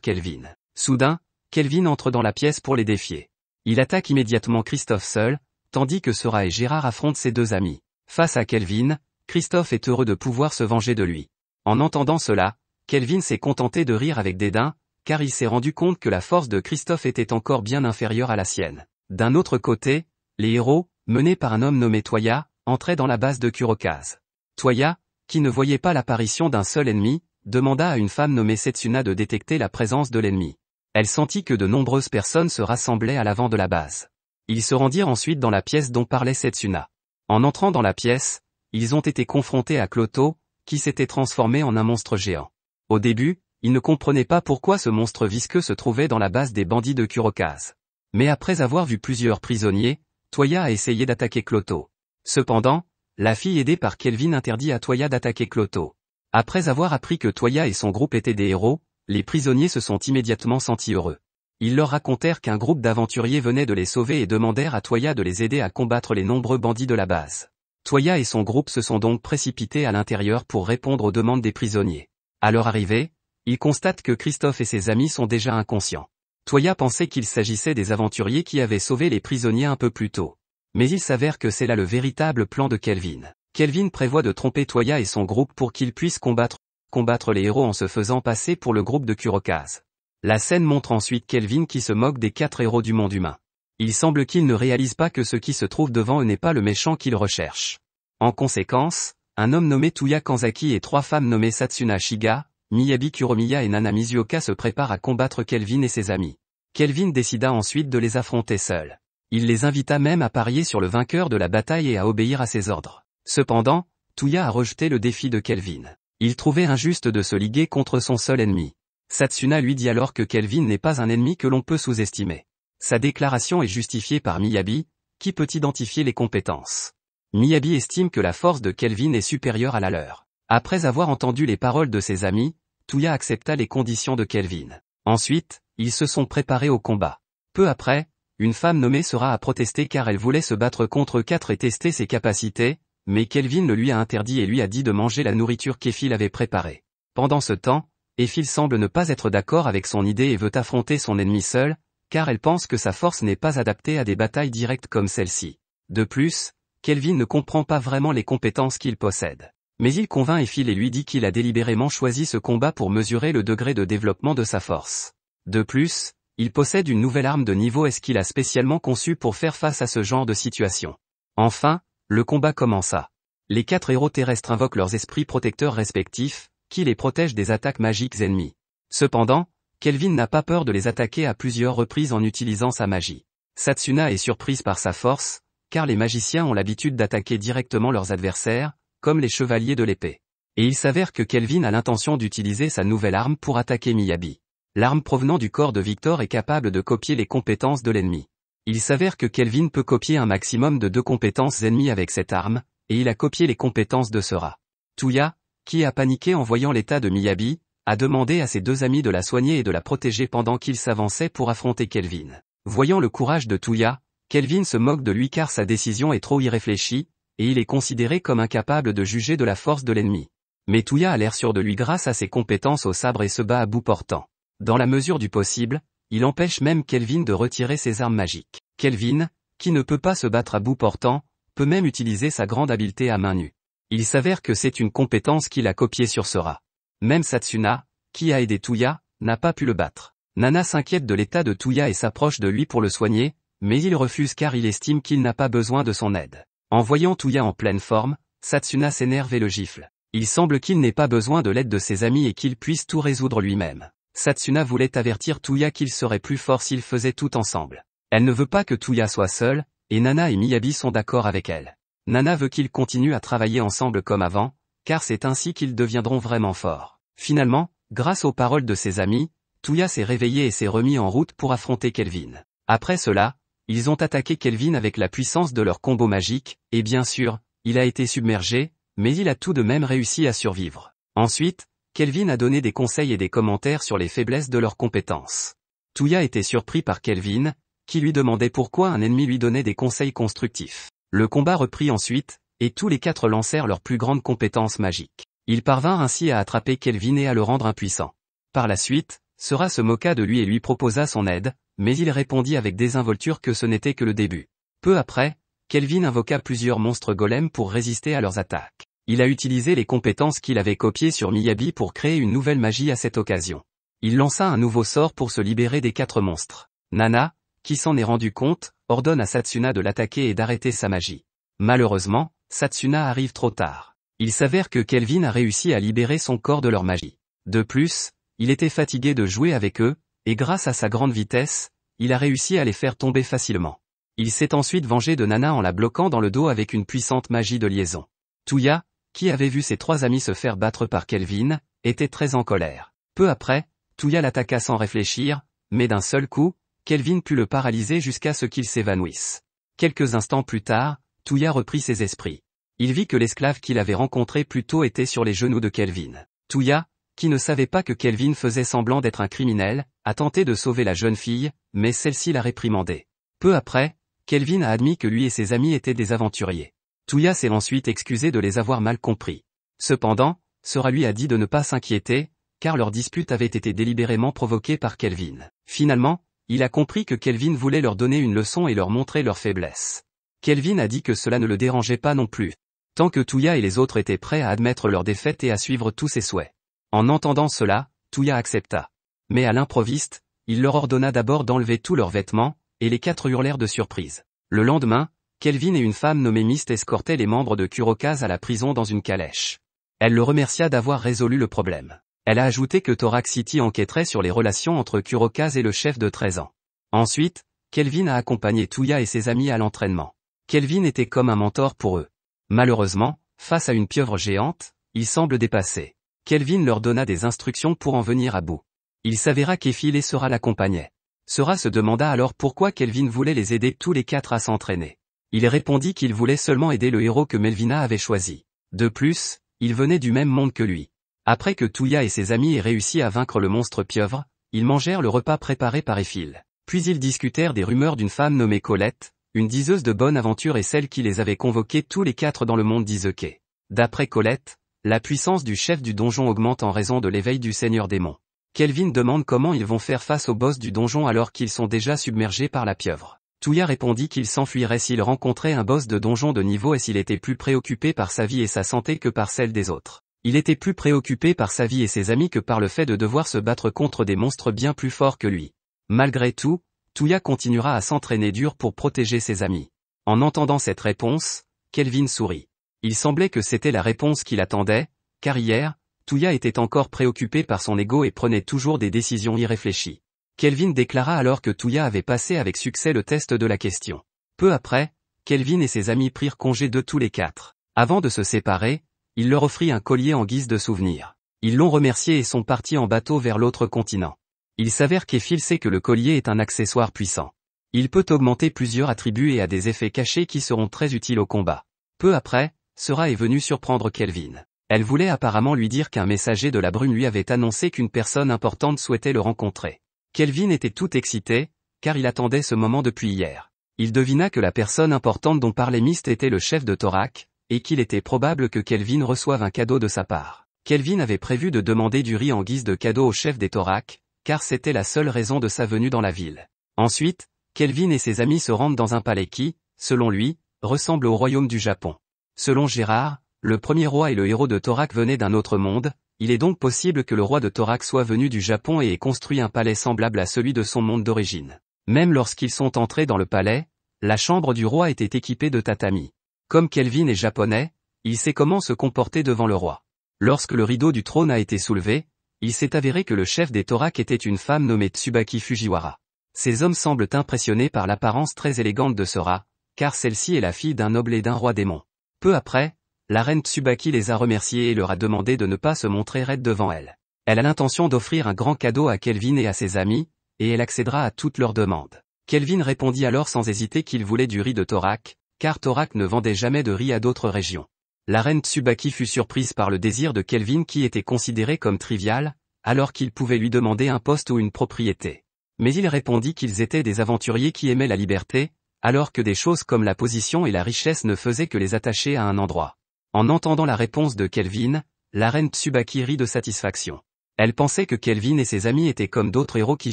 Kelvin. Soudain, Kelvin entre dans la pièce pour les défier. Il attaque immédiatement Christophe seul, tandis que Sora et Gérard affrontent ses deux amis. Face à Kelvin, Christophe est heureux de pouvoir se venger de lui. En entendant cela, Kelvin s'est contenté de rire avec dédain, car il s'est rendu compte que la force de Christophe était encore bien inférieure à la sienne. D'un autre côté, les héros, menés par un homme nommé Toya, entraient dans la base de Kurokaz. Toya, qui ne voyait pas l'apparition d'un seul ennemi, demanda à une femme nommée Setsuna de détecter la présence de l'ennemi. Elle sentit que de nombreuses personnes se rassemblaient à l'avant de la base. Ils se rendirent ensuite dans la pièce dont parlait Setsuna. En entrant dans la pièce, ils ont été confrontés à Cloto, qui s'était transformé en un monstre géant. Au début, ils ne comprenaient pas pourquoi ce monstre visqueux se trouvait dans la base des bandits de Kurokaze. Mais après avoir vu plusieurs prisonniers, Toya a essayé d'attaquer Cloto. Cependant, la fille aidée par Kelvin interdit à Toya d'attaquer Cloto. Après avoir appris que Toya et son groupe étaient des héros, les prisonniers se sont immédiatement sentis heureux. Ils leur racontèrent qu'un groupe d'aventuriers venait de les sauver et demandèrent à Toya de les aider à combattre les nombreux bandits de la base. Toya et son groupe se sont donc précipités à l'intérieur pour répondre aux demandes des prisonniers. À leur arrivée, ils constatent que Christophe et ses amis sont déjà inconscients. Toya pensait qu'il s'agissait des aventuriers qui avaient sauvé les prisonniers un peu plus tôt mais il s'avère que c'est là le véritable plan de Kelvin. Kelvin prévoit de tromper Toya et son groupe pour qu'ils puissent combattre, combattre les héros en se faisant passer pour le groupe de Kurokaz. La scène montre ensuite Kelvin qui se moque des quatre héros du monde humain. Il semble qu'il ne réalise pas que ce qui se trouve devant eux n'est pas le méchant qu'il recherche. En conséquence, un homme nommé Tuya Kanzaki et trois femmes nommées Satsuna Shiga, Miyabi Kuromiya et Nana Mizuoka se préparent à combattre Kelvin et ses amis. Kelvin décida ensuite de les affronter seuls. Il les invita même à parier sur le vainqueur de la bataille et à obéir à ses ordres. Cependant, Touya a rejeté le défi de Kelvin. Il trouvait injuste de se liguer contre son seul ennemi. Satsuna lui dit alors que Kelvin n'est pas un ennemi que l'on peut sous-estimer. Sa déclaration est justifiée par Miyabi, qui peut identifier les compétences. Miyabi estime que la force de Kelvin est supérieure à la leur. Après avoir entendu les paroles de ses amis, Touya accepta les conditions de Kelvin. Ensuite, ils se sont préparés au combat. Peu après, une femme nommée sera à protester car elle voulait se battre contre quatre et tester ses capacités, mais Kelvin le lui a interdit et lui a dit de manger la nourriture qu'Ephil avait préparée. Pendant ce temps, Ephil semble ne pas être d'accord avec son idée et veut affronter son ennemi seul, car elle pense que sa force n'est pas adaptée à des batailles directes comme celle-ci. De plus, Kelvin ne comprend pas vraiment les compétences qu'il possède. Mais il convainc Ephil et lui dit qu'il a délibérément choisi ce combat pour mesurer le degré de développement de sa force. De plus, il possède une nouvelle arme de niveau ce qu'il a spécialement conçue pour faire face à ce genre de situation. Enfin, le combat commença. Les quatre héros terrestres invoquent leurs esprits protecteurs respectifs, qui les protègent des attaques magiques ennemies. Cependant, Kelvin n'a pas peur de les attaquer à plusieurs reprises en utilisant sa magie. Satsuna est surprise par sa force, car les magiciens ont l'habitude d'attaquer directement leurs adversaires, comme les chevaliers de l'épée. Et il s'avère que Kelvin a l'intention d'utiliser sa nouvelle arme pour attaquer Miyabi l'arme provenant du corps de Victor est capable de copier les compétences de l'ennemi. Il s'avère que Kelvin peut copier un maximum de deux compétences ennemies avec cette arme, et il a copié les compétences de Sora. Touya, qui a paniqué en voyant l'état de Miyabi, a demandé à ses deux amis de la soigner et de la protéger pendant qu'ils s'avançaient pour affronter Kelvin. Voyant le courage de Touya, Kelvin se moque de lui car sa décision est trop irréfléchie, et il est considéré comme incapable de juger de la force de l'ennemi. Mais Touya a l'air sûr de lui grâce à ses compétences au sabre et se bat à bout portant. Dans la mesure du possible, il empêche même Kelvin de retirer ses armes magiques. Kelvin, qui ne peut pas se battre à bout portant, peut même utiliser sa grande habileté à main nue. Il s'avère que c'est une compétence qu'il a copiée sur Sora. Même Satsuna, qui a aidé Touya, n'a pas pu le battre. Nana s'inquiète de l'état de Touya et s'approche de lui pour le soigner, mais il refuse car il estime qu'il n'a pas besoin de son aide. En voyant Touya en pleine forme, Satsuna s'énerve et le gifle. Il semble qu'il n'ait pas besoin de l'aide de ses amis et qu'il puisse tout résoudre lui-même. Satsuna voulait avertir Touya qu'il serait plus fort s'ils faisaient tout ensemble. Elle ne veut pas que Touya soit seule, et Nana et Miyabi sont d'accord avec elle. Nana veut qu'ils continuent à travailler ensemble comme avant, car c'est ainsi qu'ils deviendront vraiment forts. Finalement, grâce aux paroles de ses amis, Touya s'est réveillé et s'est remis en route pour affronter Kelvin. Après cela, ils ont attaqué Kelvin avec la puissance de leur combo magique, et bien sûr, il a été submergé, mais il a tout de même réussi à survivre. Ensuite, Kelvin a donné des conseils et des commentaires sur les faiblesses de leurs compétences. Touya était surpris par Kelvin, qui lui demandait pourquoi un ennemi lui donnait des conseils constructifs. Le combat reprit ensuite, et tous les quatre lancèrent leurs plus grandes compétences magiques. Ils parvinrent ainsi à attraper Kelvin et à le rendre impuissant. Par la suite, Sera se moqua de lui et lui proposa son aide, mais il répondit avec désinvolture que ce n'était que le début. Peu après, Kelvin invoqua plusieurs monstres golems pour résister à leurs attaques il a utilisé les compétences qu'il avait copiées sur Miyabi pour créer une nouvelle magie à cette occasion. Il lança un nouveau sort pour se libérer des quatre monstres. Nana, qui s'en est rendu compte, ordonne à Satsuna de l'attaquer et d'arrêter sa magie. Malheureusement, Satsuna arrive trop tard. Il s'avère que Kelvin a réussi à libérer son corps de leur magie. De plus, il était fatigué de jouer avec eux, et grâce à sa grande vitesse, il a réussi à les faire tomber facilement. Il s'est ensuite vengé de Nana en la bloquant dans le dos avec une puissante magie de liaison. Touya, qui avait vu ses trois amis se faire battre par Kelvin, était très en colère. Peu après, Touya l'attaqua sans réfléchir, mais d'un seul coup, Kelvin put le paralyser jusqu'à ce qu'il s'évanouisse. Quelques instants plus tard, Touya reprit ses esprits. Il vit que l'esclave qu'il avait rencontré plus tôt était sur les genoux de Kelvin. Touya, qui ne savait pas que Kelvin faisait semblant d'être un criminel, a tenté de sauver la jeune fille, mais celle-ci l'a réprimandé. Peu après, Kelvin a admis que lui et ses amis étaient des aventuriers. Touya s'est ensuite excusé de les avoir mal compris. Cependant, Sora lui a dit de ne pas s'inquiéter, car leur dispute avait été délibérément provoquée par Kelvin. Finalement, il a compris que Kelvin voulait leur donner une leçon et leur montrer leur faiblesse. Kelvin a dit que cela ne le dérangeait pas non plus, tant que Touya et les autres étaient prêts à admettre leur défaite et à suivre tous ses souhaits. En entendant cela, Touya accepta. Mais à l'improviste, il leur ordonna d'abord d'enlever tous leurs vêtements, et les quatre hurlèrent de surprise. Le lendemain, Kelvin et une femme nommée Mist escortaient les membres de Kurokaz à la prison dans une calèche. Elle le remercia d'avoir résolu le problème. Elle a ajouté que Thorax City enquêterait sur les relations entre Kurokaz et le chef de 13 ans. Ensuite, Kelvin a accompagné Touya et ses amis à l'entraînement. Kelvin était comme un mentor pour eux. Malheureusement, face à une pieuvre géante, il semble dépassé. Kelvin leur donna des instructions pour en venir à bout. Il s'avéra qu'Ephil et Sera l'accompagnaient. Sera se demanda alors pourquoi Kelvin voulait les aider tous les quatre à s'entraîner. Il répondit qu'il voulait seulement aider le héros que Melvina avait choisi. De plus, il venait du même monde que lui. Après que Touya et ses amis aient réussi à vaincre le monstre pieuvre, ils mangèrent le repas préparé par Éphile. Puis ils discutèrent des rumeurs d'une femme nommée Colette, une diseuse de bonne aventure et celle qui les avait convoqués tous les quatre dans le monde d'Izeke. D'après Colette, la puissance du chef du donjon augmente en raison de l'éveil du seigneur démon. Kelvin demande comment ils vont faire face au boss du donjon alors qu'ils sont déjà submergés par la pieuvre. Touya répondit qu'il s'enfuirait s'il rencontrait un boss de donjon de niveau et s'il était plus préoccupé par sa vie et sa santé que par celle des autres. Il était plus préoccupé par sa vie et ses amis que par le fait de devoir se battre contre des monstres bien plus forts que lui. Malgré tout, Touya continuera à s'entraîner dur pour protéger ses amis. En entendant cette réponse, Kelvin sourit. Il semblait que c'était la réponse qu'il attendait, car hier, Touya était encore préoccupé par son ego et prenait toujours des décisions irréfléchies. Kelvin déclara alors que Touya avait passé avec succès le test de la question. Peu après, Kelvin et ses amis prirent congé de tous les quatre. Avant de se séparer, il leur offrit un collier en guise de souvenir. Ils l'ont remercié et sont partis en bateau vers l'autre continent. Il s'avère qu'Ephil sait que le collier est un accessoire puissant. Il peut augmenter plusieurs attributs et a des effets cachés qui seront très utiles au combat. Peu après, Sera est venue surprendre Kelvin. Elle voulait apparemment lui dire qu'un messager de la brume lui avait annoncé qu'une personne importante souhaitait le rencontrer. Kelvin était tout excité, car il attendait ce moment depuis hier. Il devina que la personne importante dont parlait Mist était le chef de Thorac, et qu'il était probable que Kelvin reçoive un cadeau de sa part. Kelvin avait prévu de demander du riz en guise de cadeau au chef des Thorac, car c'était la seule raison de sa venue dans la ville. Ensuite, Kelvin et ses amis se rendent dans un palais qui, selon lui, ressemble au royaume du Japon. Selon Gérard, le premier roi et le héros de Thorac venaient d'un autre monde, il est donc possible que le roi de Torak soit venu du Japon et ait construit un palais semblable à celui de son monde d'origine. Même lorsqu'ils sont entrés dans le palais, la chambre du roi était équipée de tatamis. Comme Kelvin est japonais, il sait comment se comporter devant le roi. Lorsque le rideau du trône a été soulevé, il s'est avéré que le chef des Torak était une femme nommée Tsubaki Fujiwara. Ces hommes semblent impressionnés par l'apparence très élégante de Sora, car celle-ci est la fille d'un noble et d'un roi démon. Peu après, la reine Tsubaki les a remerciés et leur a demandé de ne pas se montrer raide devant elle. Elle a l'intention d'offrir un grand cadeau à Kelvin et à ses amis, et elle accédera à toutes leurs demandes. Kelvin répondit alors sans hésiter qu'il voulait du riz de Thorak, car Thorak ne vendait jamais de riz à d'autres régions. La reine Tsubaki fut surprise par le désir de Kelvin qui était considéré comme trivial, alors qu'il pouvait lui demander un poste ou une propriété. Mais il répondit qu'ils étaient des aventuriers qui aimaient la liberté, alors que des choses comme la position et la richesse ne faisaient que les attacher à un endroit. En entendant la réponse de Kelvin, la reine Tsubaki rit de satisfaction. Elle pensait que Kelvin et ses amis étaient comme d'autres héros qui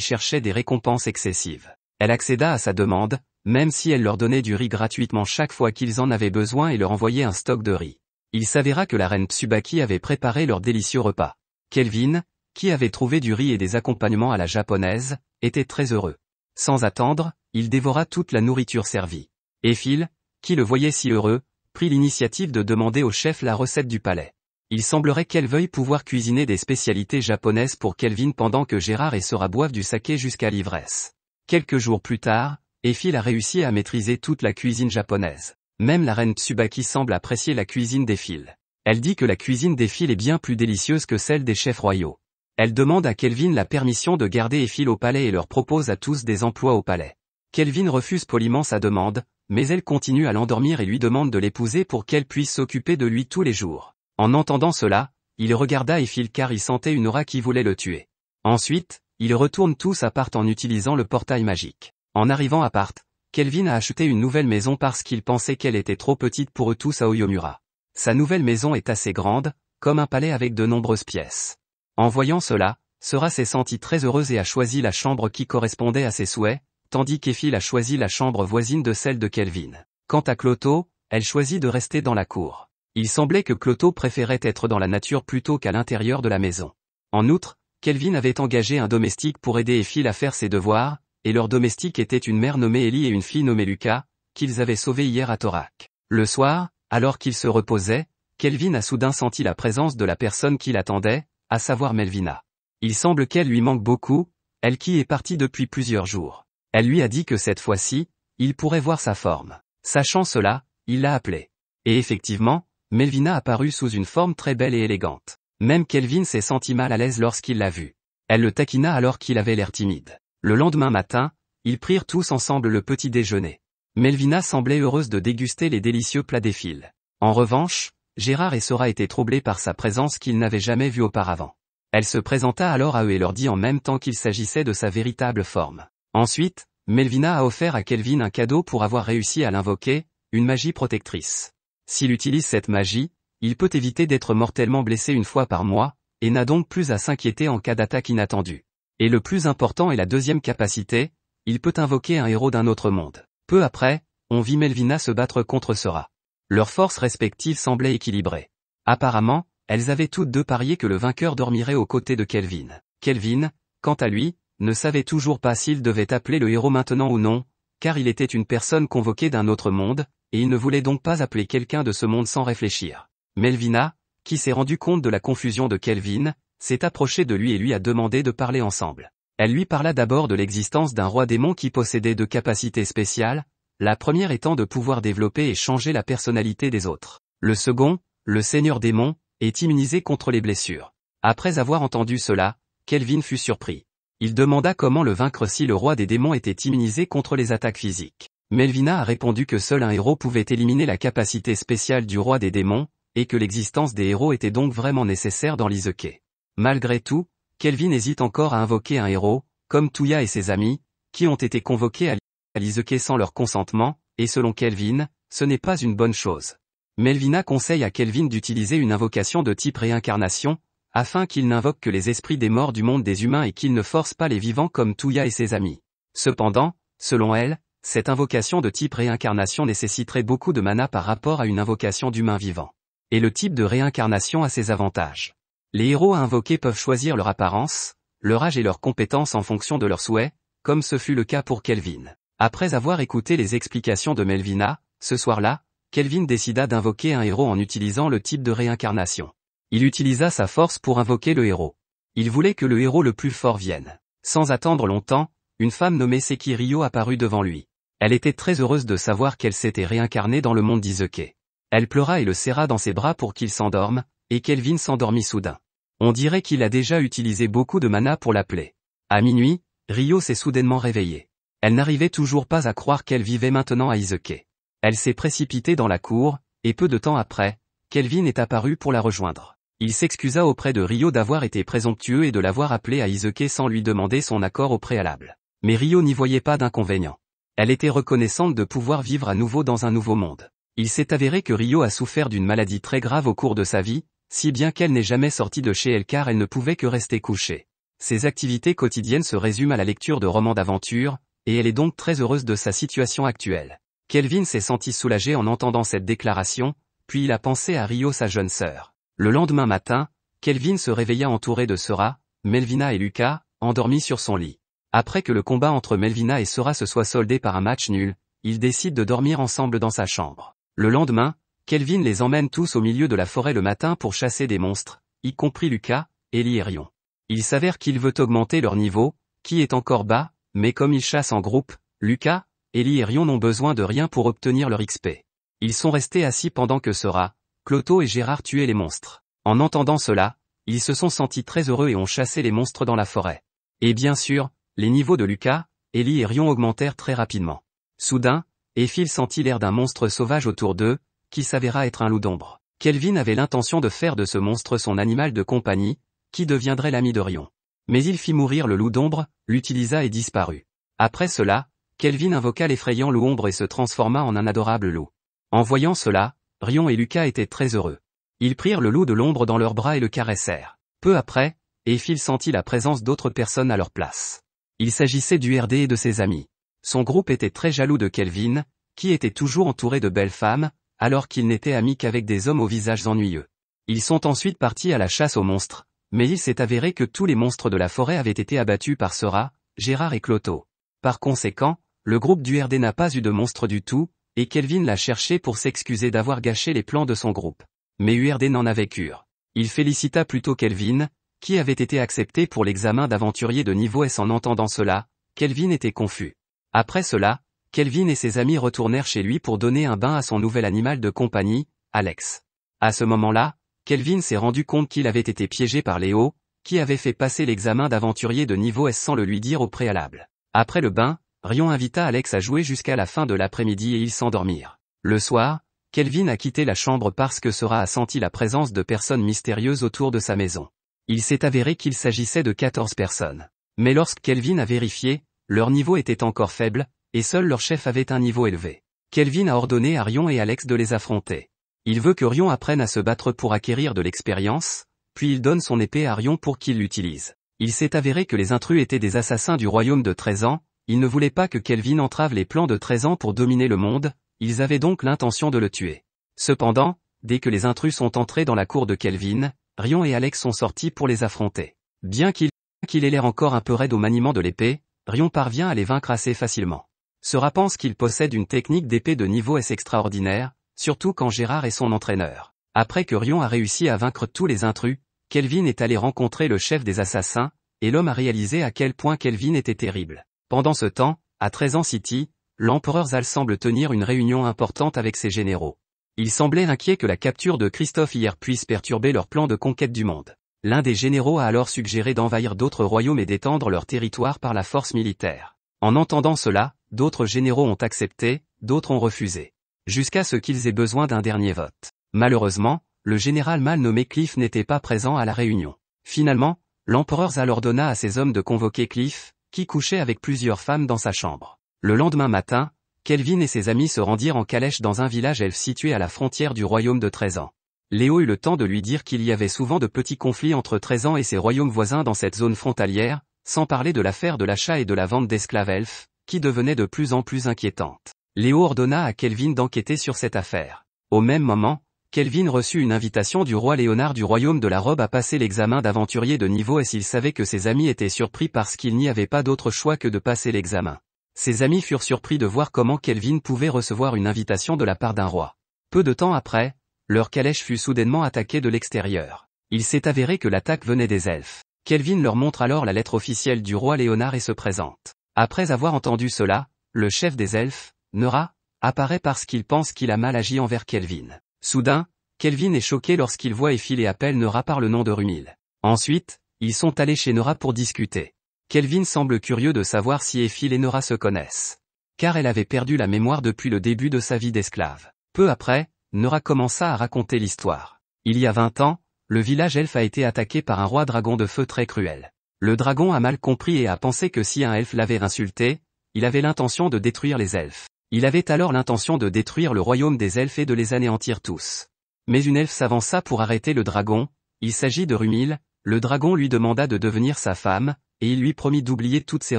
cherchaient des récompenses excessives. Elle accéda à sa demande, même si elle leur donnait du riz gratuitement chaque fois qu'ils en avaient besoin et leur envoyait un stock de riz. Il s'avéra que la reine Tsubaki avait préparé leur délicieux repas. Kelvin, qui avait trouvé du riz et des accompagnements à la japonaise, était très heureux. Sans attendre, il dévora toute la nourriture servie. Et Phil, qui le voyait si heureux, l'initiative de demander au chef la recette du palais. Il semblerait qu'elle veuille pouvoir cuisiner des spécialités japonaises pour Kelvin pendant que Gérard et Sora boivent du saké jusqu'à l'ivresse. Quelques jours plus tard, Effil a réussi à maîtriser toute la cuisine japonaise. Même la reine Tsubaki semble apprécier la cuisine fils. Elle dit que la cuisine fils est bien plus délicieuse que celle des chefs royaux. Elle demande à Kelvin la permission de garder Effil au palais et leur propose à tous des emplois au palais. Kelvin refuse poliment sa demande, mais elle continue à l'endormir et lui demande de l'épouser pour qu'elle puisse s'occuper de lui tous les jours. En entendant cela, il regarda et fil car il sentait une aura qui voulait le tuer. Ensuite, ils retournent tous à Part en utilisant le portail magique. En arrivant à Part, Kelvin a acheté une nouvelle maison parce qu'il pensait qu'elle était trop petite pour eux tous à Oyomura. Sa nouvelle maison est assez grande, comme un palais avec de nombreuses pièces. En voyant cela, Sera s'est sentie très heureuse et a choisi la chambre qui correspondait à ses souhaits, tandis qu'Ephile a choisi la chambre voisine de celle de Kelvin. Quant à Cloto, elle choisit de rester dans la cour. Il semblait que Cloto préférait être dans la nature plutôt qu'à l'intérieur de la maison. En outre, Kelvin avait engagé un domestique pour aider Éphile à faire ses devoirs, et leur domestique était une mère nommée Ellie et une fille nommée Lucas, qu'ils avaient sauvées hier à Thorac. Le soir, alors qu'ils se reposaient, Kelvin a soudain senti la présence de la personne qui l'attendait, à savoir Melvina. Il semble qu'elle lui manque beaucoup, elle qui est partie depuis plusieurs jours. Elle lui a dit que cette fois-ci, il pourrait voir sa forme. Sachant cela, il l'a appelée. Et effectivement, Melvina apparut sous une forme très belle et élégante. Même Kelvin s'est senti mal à l'aise lorsqu'il l'a vue. Elle le taquina alors qu'il avait l'air timide. Le lendemain matin, ils prirent tous ensemble le petit déjeuner. Melvina semblait heureuse de déguster les délicieux plats des fils. En revanche, Gérard et Sora étaient troublés par sa présence qu'ils n'avaient jamais vue auparavant. Elle se présenta alors à eux et leur dit en même temps qu'il s'agissait de sa véritable forme. Ensuite, Melvina a offert à Kelvin un cadeau pour avoir réussi à l'invoquer, une magie protectrice. S'il utilise cette magie, il peut éviter d'être mortellement blessé une fois par mois, et n'a donc plus à s'inquiéter en cas d'attaque inattendue. Et le plus important est la deuxième capacité, il peut invoquer un héros d'un autre monde. Peu après, on vit Melvina se battre contre Sora. Leurs forces respectives semblaient équilibrées. Apparemment, elles avaient toutes deux parié que le vainqueur dormirait aux côtés de Kelvin. Kelvin, quant à lui, ne savait toujours pas s'il devait appeler le héros maintenant ou non, car il était une personne convoquée d'un autre monde, et il ne voulait donc pas appeler quelqu'un de ce monde sans réfléchir. Melvina, qui s'est rendu compte de la confusion de Kelvin, s'est approchée de lui et lui a demandé de parler ensemble. Elle lui parla d'abord de l'existence d'un roi démon qui possédait deux capacités spéciales, la première étant de pouvoir développer et changer la personnalité des autres. Le second, le seigneur démon, est immunisé contre les blessures. Après avoir entendu cela, Kelvin fut surpris. Il demanda comment le vaincre si le roi des démons était immunisé contre les attaques physiques. Melvina a répondu que seul un héros pouvait éliminer la capacité spéciale du roi des démons, et que l'existence des héros était donc vraiment nécessaire dans l'Iseke. Malgré tout, Kelvin hésite encore à invoquer un héros, comme Touya et ses amis, qui ont été convoqués à l'Iseke sans leur consentement, et selon Kelvin, ce n'est pas une bonne chose. Melvina conseille à Kelvin d'utiliser une invocation de type réincarnation, afin qu'il n'invoque que les esprits des morts du monde des humains et qu'il ne force pas les vivants comme Touya et ses amis. Cependant, selon elle, cette invocation de type réincarnation nécessiterait beaucoup de mana par rapport à une invocation d'humain vivant. Et le type de réincarnation a ses avantages. Les héros à invoquer peuvent choisir leur apparence, leur âge et leurs compétences en fonction de leurs souhaits, comme ce fut le cas pour Kelvin. Après avoir écouté les explications de Melvina, ce soir-là, Kelvin décida d'invoquer un héros en utilisant le type de réincarnation. Il utilisa sa force pour invoquer le héros. Il voulait que le héros le plus fort vienne. Sans attendre longtemps, une femme nommée ryo apparut devant lui. Elle était très heureuse de savoir qu'elle s'était réincarnée dans le monde d'Izuke. Elle pleura et le serra dans ses bras pour qu'il s'endorme, et Kelvin s'endormit soudain. On dirait qu'il a déjà utilisé beaucoup de mana pour l'appeler. À minuit, Ryo s'est soudainement réveillée. Elle n'arrivait toujours pas à croire qu'elle vivait maintenant à Iseke. Elle s'est précipitée dans la cour, et peu de temps après, Kelvin est apparu pour la rejoindre. Il s'excusa auprès de Rio d'avoir été présomptueux et de l'avoir appelé à Isuke sans lui demander son accord au préalable. Mais Rio n'y voyait pas d'inconvénient. Elle était reconnaissante de pouvoir vivre à nouveau dans un nouveau monde. Il s'est avéré que Rio a souffert d'une maladie très grave au cours de sa vie, si bien qu'elle n'est jamais sortie de chez elle car elle ne pouvait que rester couchée. Ses activités quotidiennes se résument à la lecture de romans d'aventure, et elle est donc très heureuse de sa situation actuelle. Kelvin s'est senti soulagé en entendant cette déclaration, puis il a pensé à Rio sa jeune sœur. Le lendemain matin, Kelvin se réveilla entouré de Sora, Melvina et Lucas, endormis sur son lit. Après que le combat entre Melvina et Sora se soit soldé par un match nul, ils décident de dormir ensemble dans sa chambre. Le lendemain, Kelvin les emmène tous au milieu de la forêt le matin pour chasser des monstres, y compris Lucas, Ellie et Rion. Il s'avère qu'il veut augmenter leur niveau, qui est encore bas, mais comme ils chassent en groupe, Lucas, Ellie et Rion n'ont besoin de rien pour obtenir leur XP. Ils sont restés assis pendant que Sora, Cloto et Gérard tuaient les monstres. En entendant cela, ils se sont sentis très heureux et ont chassé les monstres dans la forêt. Et bien sûr, les niveaux de Lucas, Ellie et Rion augmentèrent très rapidement. Soudain, Éphile sentit l'air d'un monstre sauvage autour d'eux, qui s'avéra être un loup d'ombre. Kelvin avait l'intention de faire de ce monstre son animal de compagnie, qui deviendrait l'ami de Rion. Mais il fit mourir le loup d'ombre, l'utilisa et disparut. Après cela, Kelvin invoqua l'effrayant loup ombre et se transforma en un adorable loup. En voyant cela, Rion et Lucas étaient très heureux. Ils prirent le loup de l'ombre dans leurs bras et le caressèrent. Peu après, Phil sentit la présence d'autres personnes à leur place. Il s'agissait du RD et de ses amis. Son groupe était très jaloux de Kelvin, qui était toujours entouré de belles femmes, alors qu'il n'était ami qu'avec des hommes aux visages ennuyeux. Ils sont ensuite partis à la chasse aux monstres, mais il s'est avéré que tous les monstres de la forêt avaient été abattus par Sora, Gérard et Cloto. Par conséquent, le groupe du RD n'a pas eu de monstres du tout, et Kelvin l'a cherchait pour s'excuser d'avoir gâché les plans de son groupe. Mais URD n'en avait cure. Il félicita plutôt Kelvin, qui avait été accepté pour l'examen d'aventurier de niveau S en entendant cela, Kelvin était confus. Après cela, Kelvin et ses amis retournèrent chez lui pour donner un bain à son nouvel animal de compagnie, Alex. À ce moment-là, Kelvin s'est rendu compte qu'il avait été piégé par Léo, qui avait fait passer l'examen d'aventurier de niveau S sans le lui dire au préalable. Après le bain, Rion invita Alex à jouer jusqu'à la fin de l'après-midi et ils s'endormirent. Le soir, Kelvin a quitté la chambre parce que Sera a senti la présence de personnes mystérieuses autour de sa maison. Il s'est avéré qu'il s'agissait de 14 personnes. Mais lorsque Kelvin a vérifié, leur niveau était encore faible, et seul leur chef avait un niveau élevé. Kelvin a ordonné à Rion et Alex de les affronter. Il veut que Rion apprenne à se battre pour acquérir de l'expérience, puis il donne son épée à Rion pour qu'il l'utilise. Il s'est avéré que les intrus étaient des assassins du royaume de 13 ans, ils ne voulaient pas que Kelvin entrave les plans de 13 ans pour dominer le monde, ils avaient donc l'intention de le tuer. Cependant, dès que les intrus sont entrés dans la cour de Kelvin, Rion et Alex sont sortis pour les affronter. Bien qu'il qu'il ait l'air encore un peu raide au maniement de l'épée, Rion parvient à les vaincre assez facilement. Sera pense qu'il possède une technique d'épée de niveau S extraordinaire, surtout quand Gérard est son entraîneur. Après que Rion a réussi à vaincre tous les intrus, Kelvin est allé rencontrer le chef des assassins, et l'homme a réalisé à quel point Kelvin était terrible. Pendant ce temps, à 13 ans City, l'empereur Zal semble tenir une réunion importante avec ses généraux. Il semblait inquiet que la capture de Christophe hier puisse perturber leur plan de conquête du monde. L'un des généraux a alors suggéré d'envahir d'autres royaumes et d'étendre leur territoire par la force militaire. En entendant cela, d'autres généraux ont accepté, d'autres ont refusé. Jusqu'à ce qu'ils aient besoin d'un dernier vote. Malheureusement, le général mal nommé Cliff n'était pas présent à la réunion. Finalement, l'empereur Zal ordonna à ses hommes de convoquer Cliff, qui couchait avec plusieurs femmes dans sa chambre. Le lendemain matin, Kelvin et ses amis se rendirent en calèche dans un village elfe situé à la frontière du royaume de 13 ans. Léo eut le temps de lui dire qu'il y avait souvent de petits conflits entre 13 ans et ses royaumes voisins dans cette zone frontalière, sans parler de l'affaire de l'achat et de la vente d'esclaves elfes, qui devenait de plus en plus inquiétante. Léo ordonna à Kelvin d'enquêter sur cette affaire. Au même moment, Kelvin reçut une invitation du roi Léonard du royaume de la robe à passer l'examen d'aventurier de niveau et s'il savait que ses amis étaient surpris parce qu'il n'y avait pas d'autre choix que de passer l'examen. Ses amis furent surpris de voir comment Kelvin pouvait recevoir une invitation de la part d'un roi. Peu de temps après, leur calèche fut soudainement attaquée de l'extérieur. Il s'est avéré que l'attaque venait des elfes. Kelvin leur montre alors la lettre officielle du roi Léonard et se présente. Après avoir entendu cela, le chef des elfes, Nera, apparaît parce qu'il pense qu'il a mal agi envers Kelvin. Soudain, Kelvin est choqué lorsqu'il voit Ephile et appelle Nora par le nom de Rumil. Ensuite, ils sont allés chez Nora pour discuter. Kelvin semble curieux de savoir si Ephile et Nora se connaissent. Car elle avait perdu la mémoire depuis le début de sa vie d'esclave. Peu après, Nora commença à raconter l'histoire. Il y a 20 ans, le village elfe a été attaqué par un roi dragon de feu très cruel. Le dragon a mal compris et a pensé que si un elfe l'avait insulté, il avait l'intention de détruire les elfes. Il avait alors l'intention de détruire le royaume des elfes et de les anéantir tous. Mais une elfe s'avança pour arrêter le dragon, il s'agit de Rumil, le dragon lui demanda de devenir sa femme, et il lui promit d'oublier toutes ses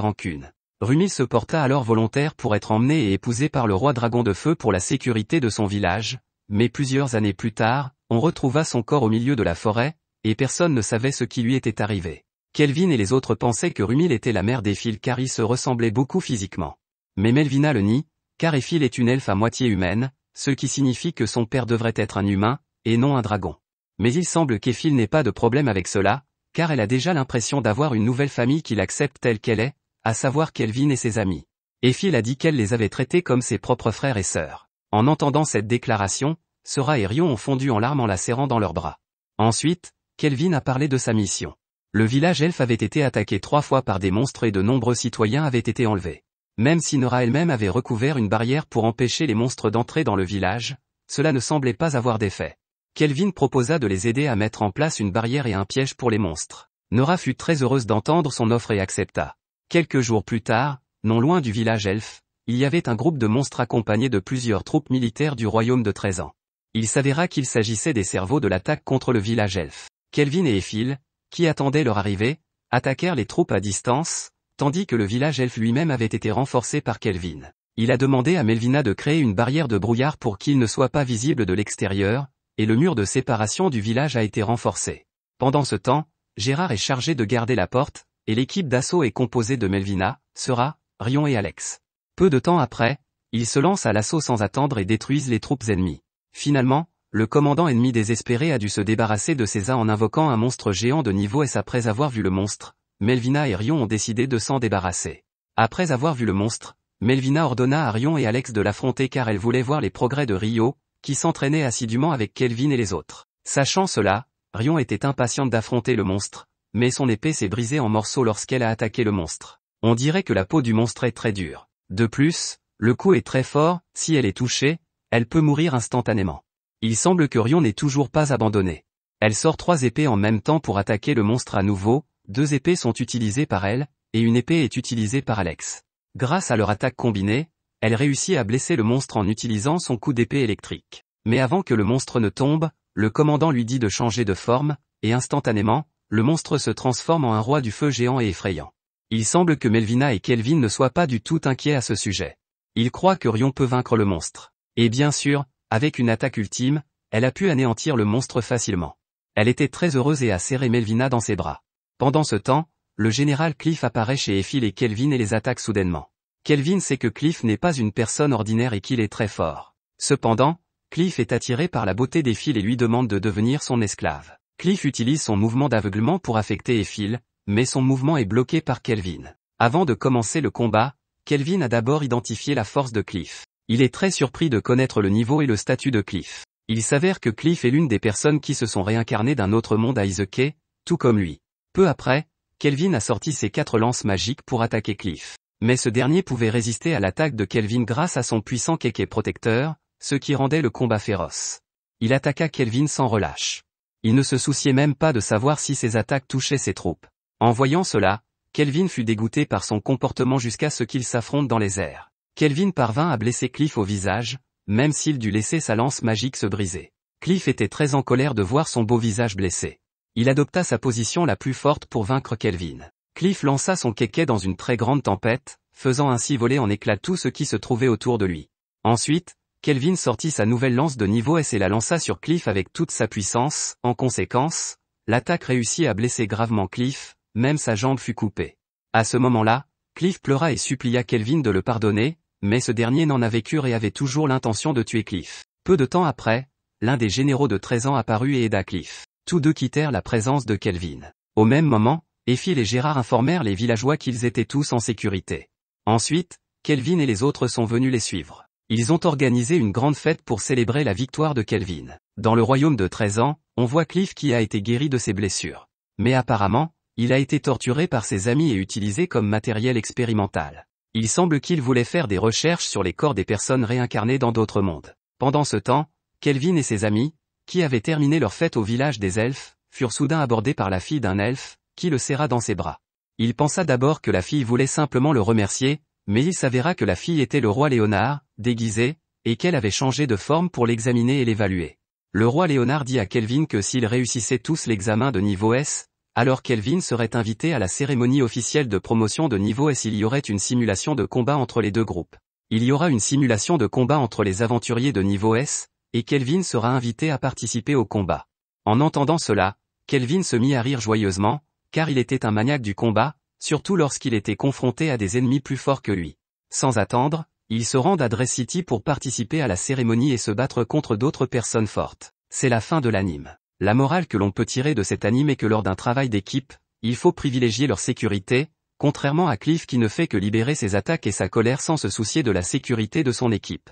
rancunes. Rumil se porta alors volontaire pour être emmené et épousé par le roi dragon de feu pour la sécurité de son village, mais plusieurs années plus tard, on retrouva son corps au milieu de la forêt, et personne ne savait ce qui lui était arrivé. Kelvin et les autres pensaient que Rumil était la mère des fils car ils se ressemblait beaucoup physiquement. Mais Melvina le nie, car Ephile est une elfe à moitié humaine, ce qui signifie que son père devrait être un humain, et non un dragon. Mais il semble qu'Ephile n'ait pas de problème avec cela, car elle a déjà l'impression d'avoir une nouvelle famille qui l'accepte telle qu'elle est, à savoir Kelvin et ses amis. Ephile a dit qu'elle les avait traités comme ses propres frères et sœurs. En entendant cette déclaration, Sora et Rion ont fondu en larmes en la serrant dans leurs bras. Ensuite, Kelvin a parlé de sa mission. Le village elfe avait été attaqué trois fois par des monstres et de nombreux citoyens avaient été enlevés. Même si Nora elle-même avait recouvert une barrière pour empêcher les monstres d'entrer dans le village, cela ne semblait pas avoir d'effet. Kelvin proposa de les aider à mettre en place une barrière et un piège pour les monstres. Nora fut très heureuse d'entendre son offre et accepta. Quelques jours plus tard, non loin du village Elf, il y avait un groupe de monstres accompagnés de plusieurs troupes militaires du royaume de 13 ans. Il s'avéra qu'il s'agissait des cerveaux de l'attaque contre le village Elf. Kelvin et Ephil, qui attendaient leur arrivée, attaquèrent les troupes à distance, tandis que le village elfe lui-même avait été renforcé par Kelvin. Il a demandé à Melvina de créer une barrière de brouillard pour qu'il ne soit pas visible de l'extérieur, et le mur de séparation du village a été renforcé. Pendant ce temps, Gérard est chargé de garder la porte, et l'équipe d'assaut est composée de Melvina, Sera, Rion et Alex. Peu de temps après, ils se lancent à l'assaut sans attendre et détruisent les troupes ennemies. Finalement, le commandant ennemi désespéré a dû se débarrasser de César en invoquant un monstre géant de niveau S après avoir vu le monstre, Melvina et Rion ont décidé de s'en débarrasser. Après avoir vu le monstre, Melvina ordonna à Rion et Alex de l'affronter car elle voulait voir les progrès de Rio, qui s'entraînait assidûment avec Kelvin et les autres. Sachant cela, Rion était impatiente d'affronter le monstre, mais son épée s'est brisée en morceaux lorsqu'elle a attaqué le monstre. On dirait que la peau du monstre est très dure. De plus, le coup est très fort, si elle est touchée, elle peut mourir instantanément. Il semble que Rion n'est toujours pas abandonné. Elle sort trois épées en même temps pour attaquer le monstre à nouveau, deux épées sont utilisées par elle, et une épée est utilisée par Alex. Grâce à leur attaque combinée, elle réussit à blesser le monstre en utilisant son coup d'épée électrique. Mais avant que le monstre ne tombe, le commandant lui dit de changer de forme, et instantanément, le monstre se transforme en un roi du feu géant et effrayant. Il semble que Melvina et Kelvin ne soient pas du tout inquiets à ce sujet. Ils croient que Rion peut vaincre le monstre. Et bien sûr, avec une attaque ultime, elle a pu anéantir le monstre facilement. Elle était très heureuse et a serré Melvina dans ses bras. Pendant ce temps, le général Cliff apparaît chez Effil et Kelvin et les attaque soudainement. Kelvin sait que Cliff n'est pas une personne ordinaire et qu'il est très fort. Cependant, Cliff est attiré par la beauté d'Ephil et lui demande de devenir son esclave. Cliff utilise son mouvement d'aveuglement pour affecter Effil, mais son mouvement est bloqué par Kelvin. Avant de commencer le combat, Kelvin a d'abord identifié la force de Cliff. Il est très surpris de connaître le niveau et le statut de Cliff. Il s'avère que Cliff est l'une des personnes qui se sont réincarnées d'un autre monde à Isekai, tout comme lui. Peu après, Kelvin a sorti ses quatre lances magiques pour attaquer Cliff. Mais ce dernier pouvait résister à l'attaque de Kelvin grâce à son puissant kéké protecteur, ce qui rendait le combat féroce. Il attaqua Kelvin sans relâche. Il ne se souciait même pas de savoir si ses attaques touchaient ses troupes. En voyant cela, Kelvin fut dégoûté par son comportement jusqu'à ce qu'il s'affronte dans les airs. Kelvin parvint à blesser Cliff au visage, même s'il dut laisser sa lance magique se briser. Cliff était très en colère de voir son beau visage blessé il adopta sa position la plus forte pour vaincre Kelvin. Cliff lança son kéké dans une très grande tempête, faisant ainsi voler en éclat tout ce qui se trouvait autour de lui. Ensuite, Kelvin sortit sa nouvelle lance de niveau S et la lança sur Cliff avec toute sa puissance, en conséquence, l'attaque réussit à blesser gravement Cliff, même sa jambe fut coupée. À ce moment-là, Cliff pleura et supplia Kelvin de le pardonner, mais ce dernier n'en avait cure et avait toujours l'intention de tuer Cliff. Peu de temps après, l'un des généraux de 13 ans apparut et aida Cliff tous deux quittèrent la présence de Kelvin. Au même moment, Ephil et Gérard informèrent les villageois qu'ils étaient tous en sécurité. Ensuite, Kelvin et les autres sont venus les suivre. Ils ont organisé une grande fête pour célébrer la victoire de Kelvin. Dans le royaume de 13 ans, on voit Cliff qui a été guéri de ses blessures. Mais apparemment, il a été torturé par ses amis et utilisé comme matériel expérimental. Il semble qu'il voulait faire des recherches sur les corps des personnes réincarnées dans d'autres mondes. Pendant ce temps, Kelvin et ses amis, qui avaient terminé leur fête au village des elfes, furent soudain abordés par la fille d'un elfe, qui le serra dans ses bras. Il pensa d'abord que la fille voulait simplement le remercier, mais il s'avéra que la fille était le roi Léonard, déguisé, et qu'elle avait changé de forme pour l'examiner et l'évaluer. Le roi Léonard dit à Kelvin que s'ils réussissaient tous l'examen de niveau S, alors Kelvin serait invité à la cérémonie officielle de promotion de niveau S. Il y aurait une simulation de combat entre les deux groupes. Il y aura une simulation de combat entre les aventuriers de niveau S, et Kelvin sera invité à participer au combat. En entendant cela, Kelvin se mit à rire joyeusement, car il était un maniaque du combat, surtout lorsqu'il était confronté à des ennemis plus forts que lui. Sans attendre, il se rend à Dress City pour participer à la cérémonie et se battre contre d'autres personnes fortes. C'est la fin de l'anime. La morale que l'on peut tirer de cet anime est que lors d'un travail d'équipe, il faut privilégier leur sécurité, contrairement à Cliff qui ne fait que libérer ses attaques et sa colère sans se soucier de la sécurité de son équipe.